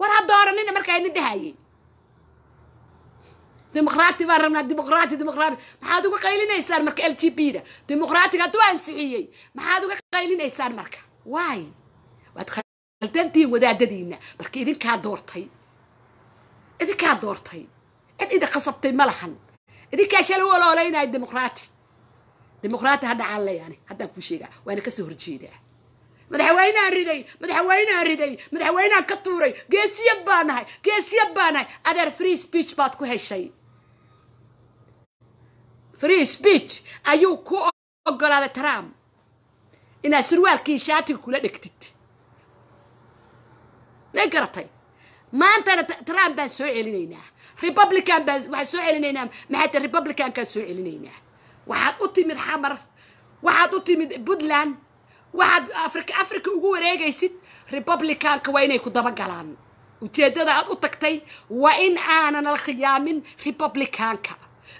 war ha dooranina markaa idin dhahayey dimuqraati baan rabnaa dimuqraati dimuqraati maxaad uga qaylinaysaan marka l g b da dimuqraatiga hadduu ansixiyey maxaad uga qaylinaysaan marka waay waad khaldantihiin wadaadadiina marka idinkaa doortay idinkaa doortay cid ida qasabtay ma lahan idinkaa shalay waloolaynayo dimuqraati dimuqraati ha dhacaan leeyani haddaan kuu sheegaa waana ka soo horjeedaa madaxweyneha riday madaxweyneha riday madaxweyneha ka tuuray geesiyad baa nahay geesiyad baa nahay adeer free speech baad ku heshay free speech ayuu ku ogolaaday trump inaad surwaalkii shaatiga kula dhegtid may garatay maantana trump baan soo celinaynaa republican baan waxaan soo celinaynaa maxaa ta republicankaan soo celinaynaa waxaad u timid xamar waxaad u timid puntland waxaad afri afrika ugu wareegaysid republicanka waa inay ku dabagalaan ujeeddada aad u tagtay waa in aanan la khiyaamin republicanka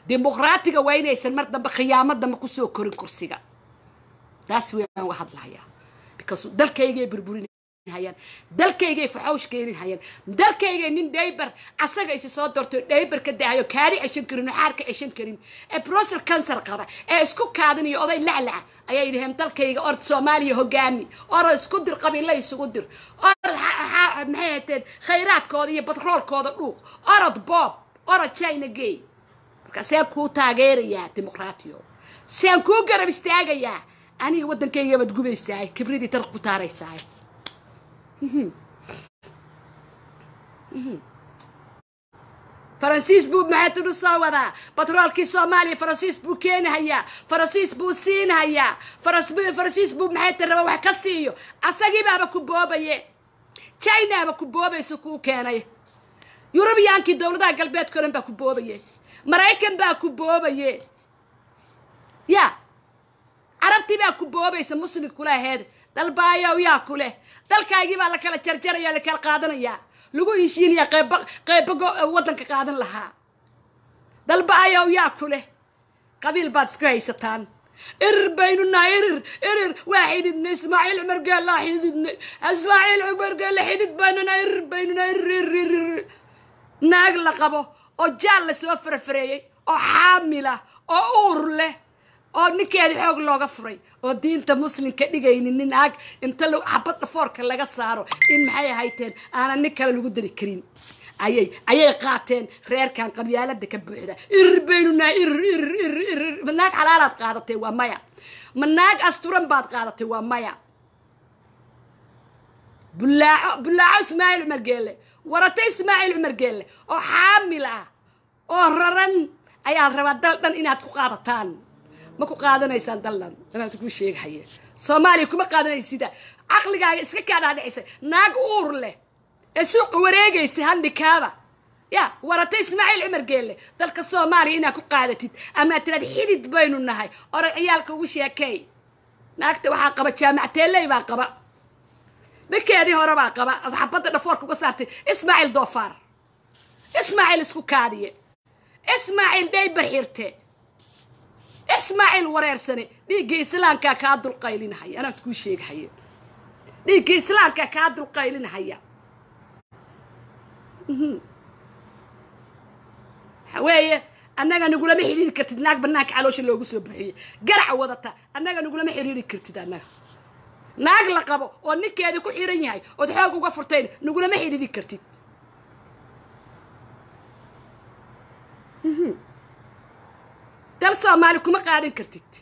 dimuqraatiga waa inaysan mar dambe khiyaamo dambe kusoo korin kursiga taas weeyaan waa hadlahayaa because dalkaygay burburinay dalkaygay faxawsh keenin hayaan dalkaygay nin dhaybar asaga isi soo doorto daybar ka daayo kaadi ceshan karin xaar ka ceshan karin ee brosel cancer qaba ee isku kaadinayo oday laclaca ayay dhaheen dalkayga ord soomaaliya hogaami orod isku dir qabiilla isugu dir orod maxay hateen khayraadkooda iyo batroolkooda dhuuq orod boob orod china gay marka see kuu taageerayaa dimuqraatiyo sean kuu garab istaagayaa aniga waddankayga baad gubaysahay kibridii tarku taaraysahay faransiis buu maxaatudhu soo wadaa batroolkii soomaaliya faransiis buu keenahayaa faransiis buu siinhayaa faransiis buu maxayta raba wax ka siiyo asagiibaaba ku boobaye jinaaba ku boobayso kuu keenay yurubiyaankii dowladaha galbeedka odhan baa ku boobaye maraykan baa ku boobaye ya carabtii baa ku boobaysa muslim kula aheed dalbaayow yaa ku leh dalkaagii baa la kala jarjaraya la kala qaadanayaa lagu inshiinayaa qeyba qeybo waddanka qaadan lahaa dalbaayow yaa ku leh qabiil baad isku haysataan irir baynu irir irir waa xididna ismaaciil cumar geella xididna ismaaciil cumar geella xidid baynu nahay irir baynu nahay naag la qabo oo jaal la soo farfareeyey oo xaamila oo uur leh oo ninkeeda xoog looga furay oo diinta muslimka dhigaynin nin aag inta xabad foorka laga saaro in maxay ahayteen aanan nin kale lagu dari karin ayay ayay qaateen reerkan qabyaalada ka buuxda irir baynu nahay irir irir naag xalaalaad qaadatay waa maya ma naag asturan baad qaadatay waa maya bulaaxo bulaaco ismaaciil cumar geelle warata ismaaciil cumar geelle oo xaamil ah oo raran ayaa rabaa dal dhan inaad ku qaadataan ma ku qaadanaysaan dallan anaa kuu sheegahaye soomaaliya kuma qaadanaysida caqligaaga iska kaadhaadhicisay naag uur leh ee suuqa wareegaysa handhikaaba ya waratay ismaaciil cumar geelle dalka soomaaliya inaad ku qaadatid amaa tiraad xidid baynu nahay oran ciyaalka ugu sheekeey naagta waxaa qaba jaamacteelley baa qaba dhankeedii hore baa qaba xabadda dhafoorka uga saartay ismaaciil doofaar ismaaciil isku kaadiye ismaaciil dhaybar xirte ismaaciil wareersane dhiigga islaamkaa kaa dulqaylinahaya anaad kuu sheegahaye dhiigga islaamkaa kaa dulqaylinahaya mhm. waxaa weeye annaga nagulama xidhiiri kartid naag banaanka caloosha loogu soo buuxiyey garaca wadata annaga nagulama xidhiiri kartid annaga naag la qabo oo ninkeeda ku xiran yahay ood xoog uga furtayn nagulama xidhiiri kartid mhm dal soomaali kuma qaadan kartid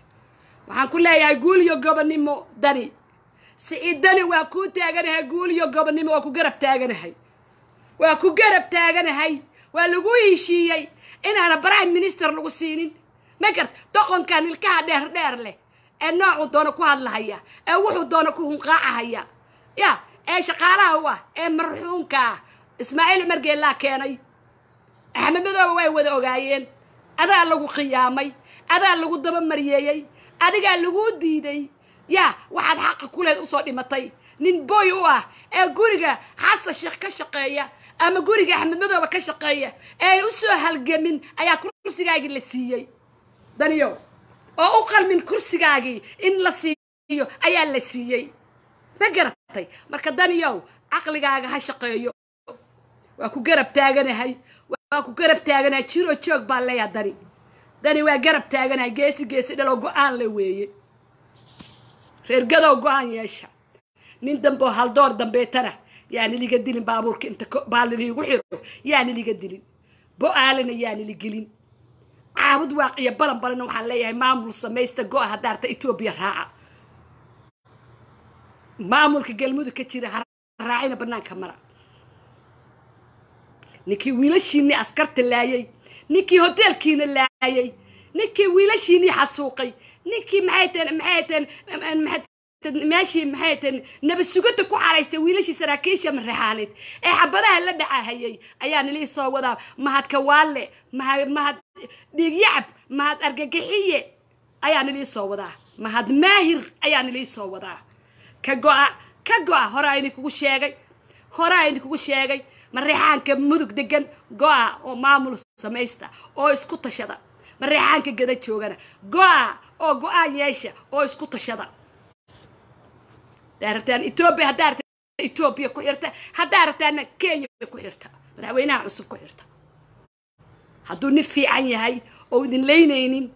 waxaan ku leeyahay guul iyo gobonimo dani sicid dani waa kuu taaganahay guul iyo gobonimo waa ku garab taaganahay waa ku garab taaganahay waa lagu heshiiyey inaana prime minister lagu siinin ma gart doqonkan ilkaha dheer dheer leh ee noocuu doona ku hadlahaya ee wuxuu doona ku hunqaacahaya ya ee shaqaalaha u ah ee marxuunka ah ismaaciil cumar geellaa keenay axmed madooba way wada ogaayeen adaa lagu qiyaamay adaa lagu daba dabamariyeeyey adigaa laguu diiday yaa waxaad xaqa kuleed usoo dhimatay nin booy u ah ee guriga xasa sheekh ka shaqeeya ama guriga axmed madooba ka shaqeeya ee u soo halgamin ayaa kursigaagii la siiyey daniyow oo u qalmin kursigaagii in la siiyo ayaa la siiyey ma garatay marka daniyow caqligaaga ha shaqeeyo waa ku garab taaganahay waa ku garab taaganaa jiro joog baa leeyaa dani dani waa garab taaganaa geesi geesi dhaloo go-aan la weeye reergadoo go-aan yeesha nin dambo haldoor dambeetana yaani liga dilin baabuurka inta baalli xiro yaani liga dilin bo-aalina yaani ligelin caabud waaq iyo balan balanna waxaan leeyahay maamul samaysta go-a haddaarta etoobiya raaca maamulka galmudug ka jira ha raacina bannaanka mara ninkii wiilashiinii askarta laayay ninkii hoteelkiina laayay ninkii wiilashiinii xasuuqay ninkii maxay teen maxay teen meeshii maxay teen nabadsugadda ku xaraystay wiilashii saraakiisha marexaaneed ee xabadaha la dhacahayay ayaa nilii soo wadaa mahad kawaalle mahad mahad dhiigyacab mahad argagixiye ayaa nilii soo wadaa mahad maahir ayaa nilii soo wadaa ka go'a ka go'a horaa idinkugu sheegay horaa kugu sheegay mareexaanka mudug degan go-a oo maamul samaysta oo isku tashada mareexaanka gada joogana go-a oo go-aan yeesha oo isku tashada etoobiya haddaa rata etoobiya ku xirta haddaa rataana kenya ku xirta madaxweynaha cusub ku xirta hadduu nin fiican yahay oo idin laynaynin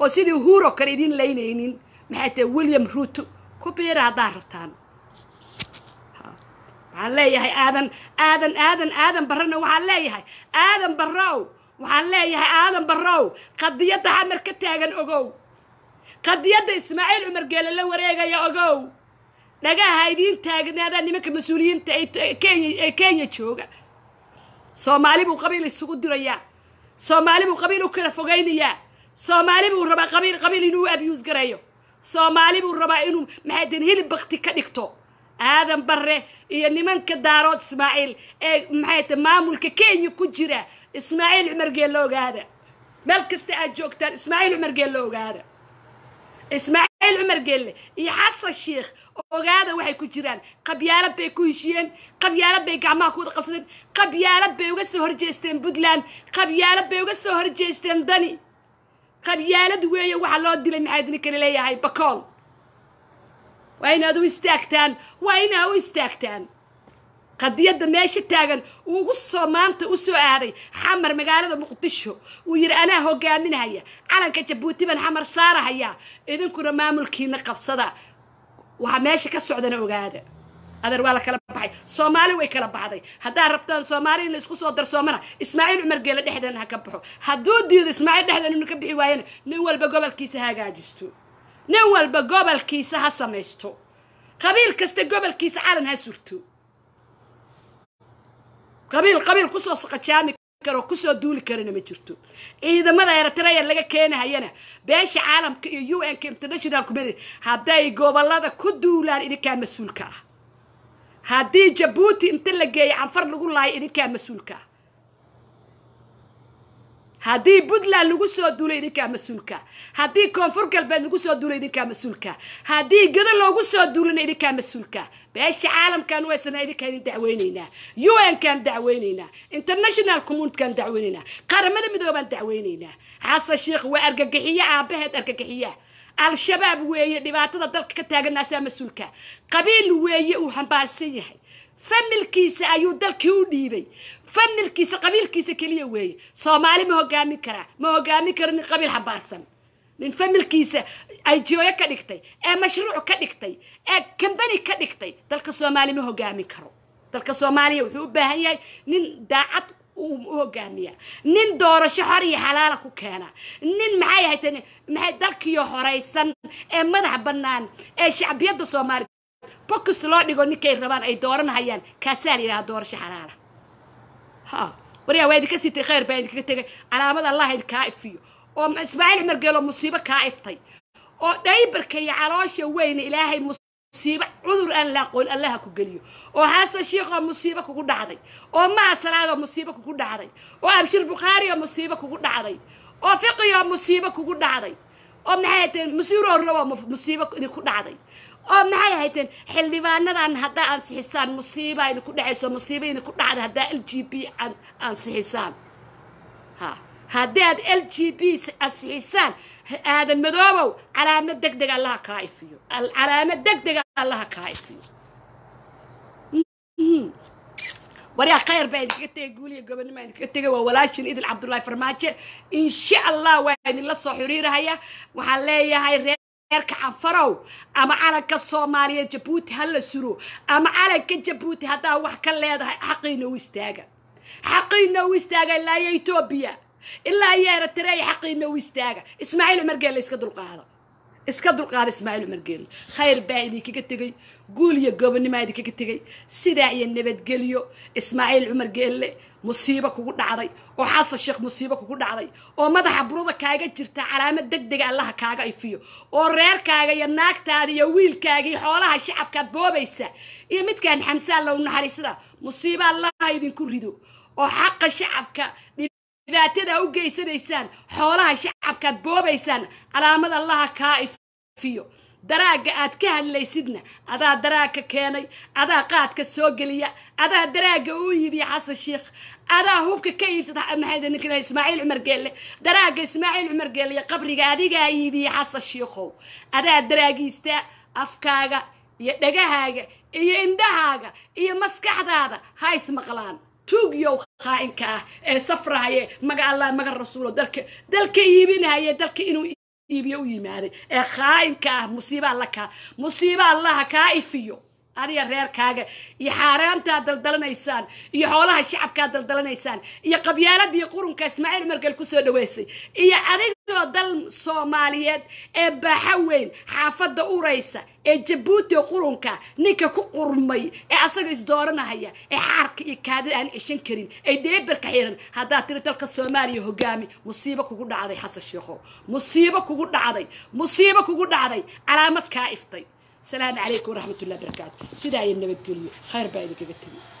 oo sidii huuro kale idin laynaynin maxay tahay william ruuto ku biira haddaa rataan waxaan leeyahay aadan aadan aadan aadan barrena waxaan leeyahay aadan barrow waxaan leeyahay aadan barrow qadiyadda xamar ka taagan ogow qadiyadda ismaaciil cumar geele la wareegaya ogow dhagaha idiin taagnaadaa nimanka mas-uuliyiinta ee kenya jooga soomaali buu qabiil isugu dirayaa soomaali buu qabiil u kala fogaynayaa soomaali buu rabaa qabiil qabiil inuu abyuus garayo soomaali buu rabaa inuu maxaydin hilib bakti ka dhigto aadan barre iyo nimanka daarood ismaaciil ee maxay tahay maamulka kenya ku jira ismaaciil cumar geello ogaada meel kasta aad joogtaan ismaaciil cumar geello ogaada ismaaciil cumar geelle iyo xasan sheikh ogaada waxay ku jiraan qabyaalad bay ku heshiyeen qabyaalad bay gacmaha ku wada qabsadeen qabyaalad bay uga soo horjeesteen puntland qabyaalad bay uga soo horjeesteen dani qabyaalad weeye waxaa loo dilay maxaad idin kale leeyahay bakool waa inaad u istaagtaan waa inaa u istaagtaan qadiyadda meesha taagan uu ugu soo maanta usoo aaday xamar magaalada muqdisho uu yidhi anaa hogaaminaya calanka jabuuti baan xamar saarahayaa idinkuna maamulkiina qabsada waxaa meesha ka socdana ogaada adeer waa la kala baxay soomaali way kala baxday haddaad rabtaan soomaali in la isku soo darsoomana ismaaciil cumar geela dhexdeena ha ka baxo hadduu diido ismaaciil dhexdeena inu ka bixi waayana nin walba gobolkiisa hagaajisto nin walba gobolkiisa ha samaysto qabiil kasta gobolkiisa calan ha surto qabiil qabiil kusoo soqajaami karo kusoo duuli karana ma jirto ciidamada eritreya laga keenahayana beesha caalamka iyo u n ka international community hadday gobollada ku duulaan idinkaa mas-uulka ah haddii jabuuti inta la geeya canfar lagu lahayo idinkaa mas-uulka ah haddii puntland lagu soo duulay idinkaa mas-uulka haddii koonfur galbeed lagu soo duulay idinkaa mas-uulka haddii gedo loogu soo duulina idinkaa mas-uulka beesha caalamkan waysana idinkaa idin dacweynaynaa u n kaan dacweynaynaa international communitkaan dacweynaynaa qaramada midoobaan dacweynaynaa xasan sheikh waa argagixiya aabaheed argagixiya al-shabaab weeye dhibaatada dalka ka taaganaasaa mas-uulka qabiil weeye uu hambaarsan yahay familkiisa ayuu dalkii u dhiibay familkiisa qabiilkiisa keliya weeye soomaali ma hogaamin karaa ma hogaamin karo nin qabiil xambaarsan nin familkiisa ay jooyo ka dhigtay ee mashruuc ka dhigtay ee kambani ka dhigtay dalka soomaali ma hogaamin karo dalka soomaaliya wuxuu u baahan yahay nin daacad u hogaamiya nin doorasho xor iyo xalaala ku keena nin maxay ahaytan maxay dalkiyo horaysan ee madax bannaan ee shacbiyadda soomaaliya bokus loo dhigo ninkay rabaan ay dooranhayaan kaasaa la yidhaha doorasho xalaala ha waryaa waa idinka sitay khayr baa idinkaga tegay calaamad allah idinkaa ifiyo oo ismaaciil margeelo musiibo kaa iftay oo dhaybarka iyo caloosha weyne ilaahay musiibo cudur aan la aqoon allaha ku geliyo oo haasan shiikhoo musiibo kugu dhacday oo maha salaadoo musiibo kugu dhacday oo abshir bukhaarioo musiibo kugu dhacday oo fiqiyoo musiibo kugu dhacday oo maxay tahay masiiroo raboo musiibo idinku dhacday oo oh, maxay ahaydeen xildhibaanadan haddaa ansixisaan musiibaa idinku dhexayso musiiba ku dhacda haddaa l g b ansixisaan ha haddii aad l g b ansixisaan aadan madoobow calaamo deg deg allaha kaa ifiyo calaamo deg dega allaha kaa ifiyo mm-hmm. waryaa ah, khayr baa idinkaga tegay guuliya gobonnimaa idinkaga tegay waa walaashin idil cabdullaahi farmaajo insha allah waa idinla soo xiriirahayaa waxaan leeyahay reerka canfarow ama calanka soomaaliya jabuuti ha la suro ama calanka jabuuti haddaa wax ka leedahay xaqiina u istaaga xaqiina u istaaga ilaa iyo etoobiya ilaa iyo eritreya xaqiina u istaaga ismaaciil cumar geelle iska dulqaada iska dulqaada ismaaciil cumar geelle khayr baa idinkaga tegey guul iyo goobanimaa idinkaga tegey sidaa iyo nabadgelyo ismaaciil cumar geelle musiibo kugu dhacday oo xasan sheekh musiibo kugu dhacday oo madaxa burada kaaga jirta calaamad deg dega ah allaha kaaga ifiyo oo reerkaaga iyo naagtaada iyo wiilkaaga iyo xoolaha shacabkaad boobaysa iyo midkaan xamsaa low naxariisada musiibo allaha idinku rido oo xaqa shacabka dhibaatada u geysanaysaan xoolaha shacabkaad boobaysaan calaamad allaha kaa ifiyo daraagga aad ka hadlaysidna adaa daraagka keenay adaa qaadka soo geliya adaa daraagga uu yibiya xasan sheikh adaa hubka ka iibsada maxayd ninkan ismaaciil cumar geelle daraagga ismaaciil cumar geelle iyo qabriga adigaa yibiya xasan shiikhow adaa daraagiistaa afkaaga iyo dhagahaaga iyo indhahaaga iyo maskaxdaada ha ismaqlaan tuugyow qaa'inka ah ee safrahaye maga allah maga rasuulo dalka dalka iibinahaya dalka inuu u yimaada ee khaainka ah musiiba alla kaa musiiba allaha kaa ifiyo adiga reerkaaga iyo xaaraantaad daldalanaysaan iyo xoolaha shacabkaad daldalanaysaan iyo qabyaaladii qurunka ismaaciil markel kusoo dhaweysay iyo adigoo dal soomaaliyeed ee baaxo weyn xaafadda uraysa ee jabuuti qurunka ninka ku qurmay ee asaga isdooranahaya ee xaarka iyo kaadida aan ceshan karin ee deeberka xiran haddaad tiri dalka soomaaliya hogaami musiibo kugu dhacday xasan sheikhow musiibo kugu dhacday musiibo kugu dhacday calaamadkaa iftay السلام عليكم ورحمة الله وبركاته سيدا يا خير بايدك قتلي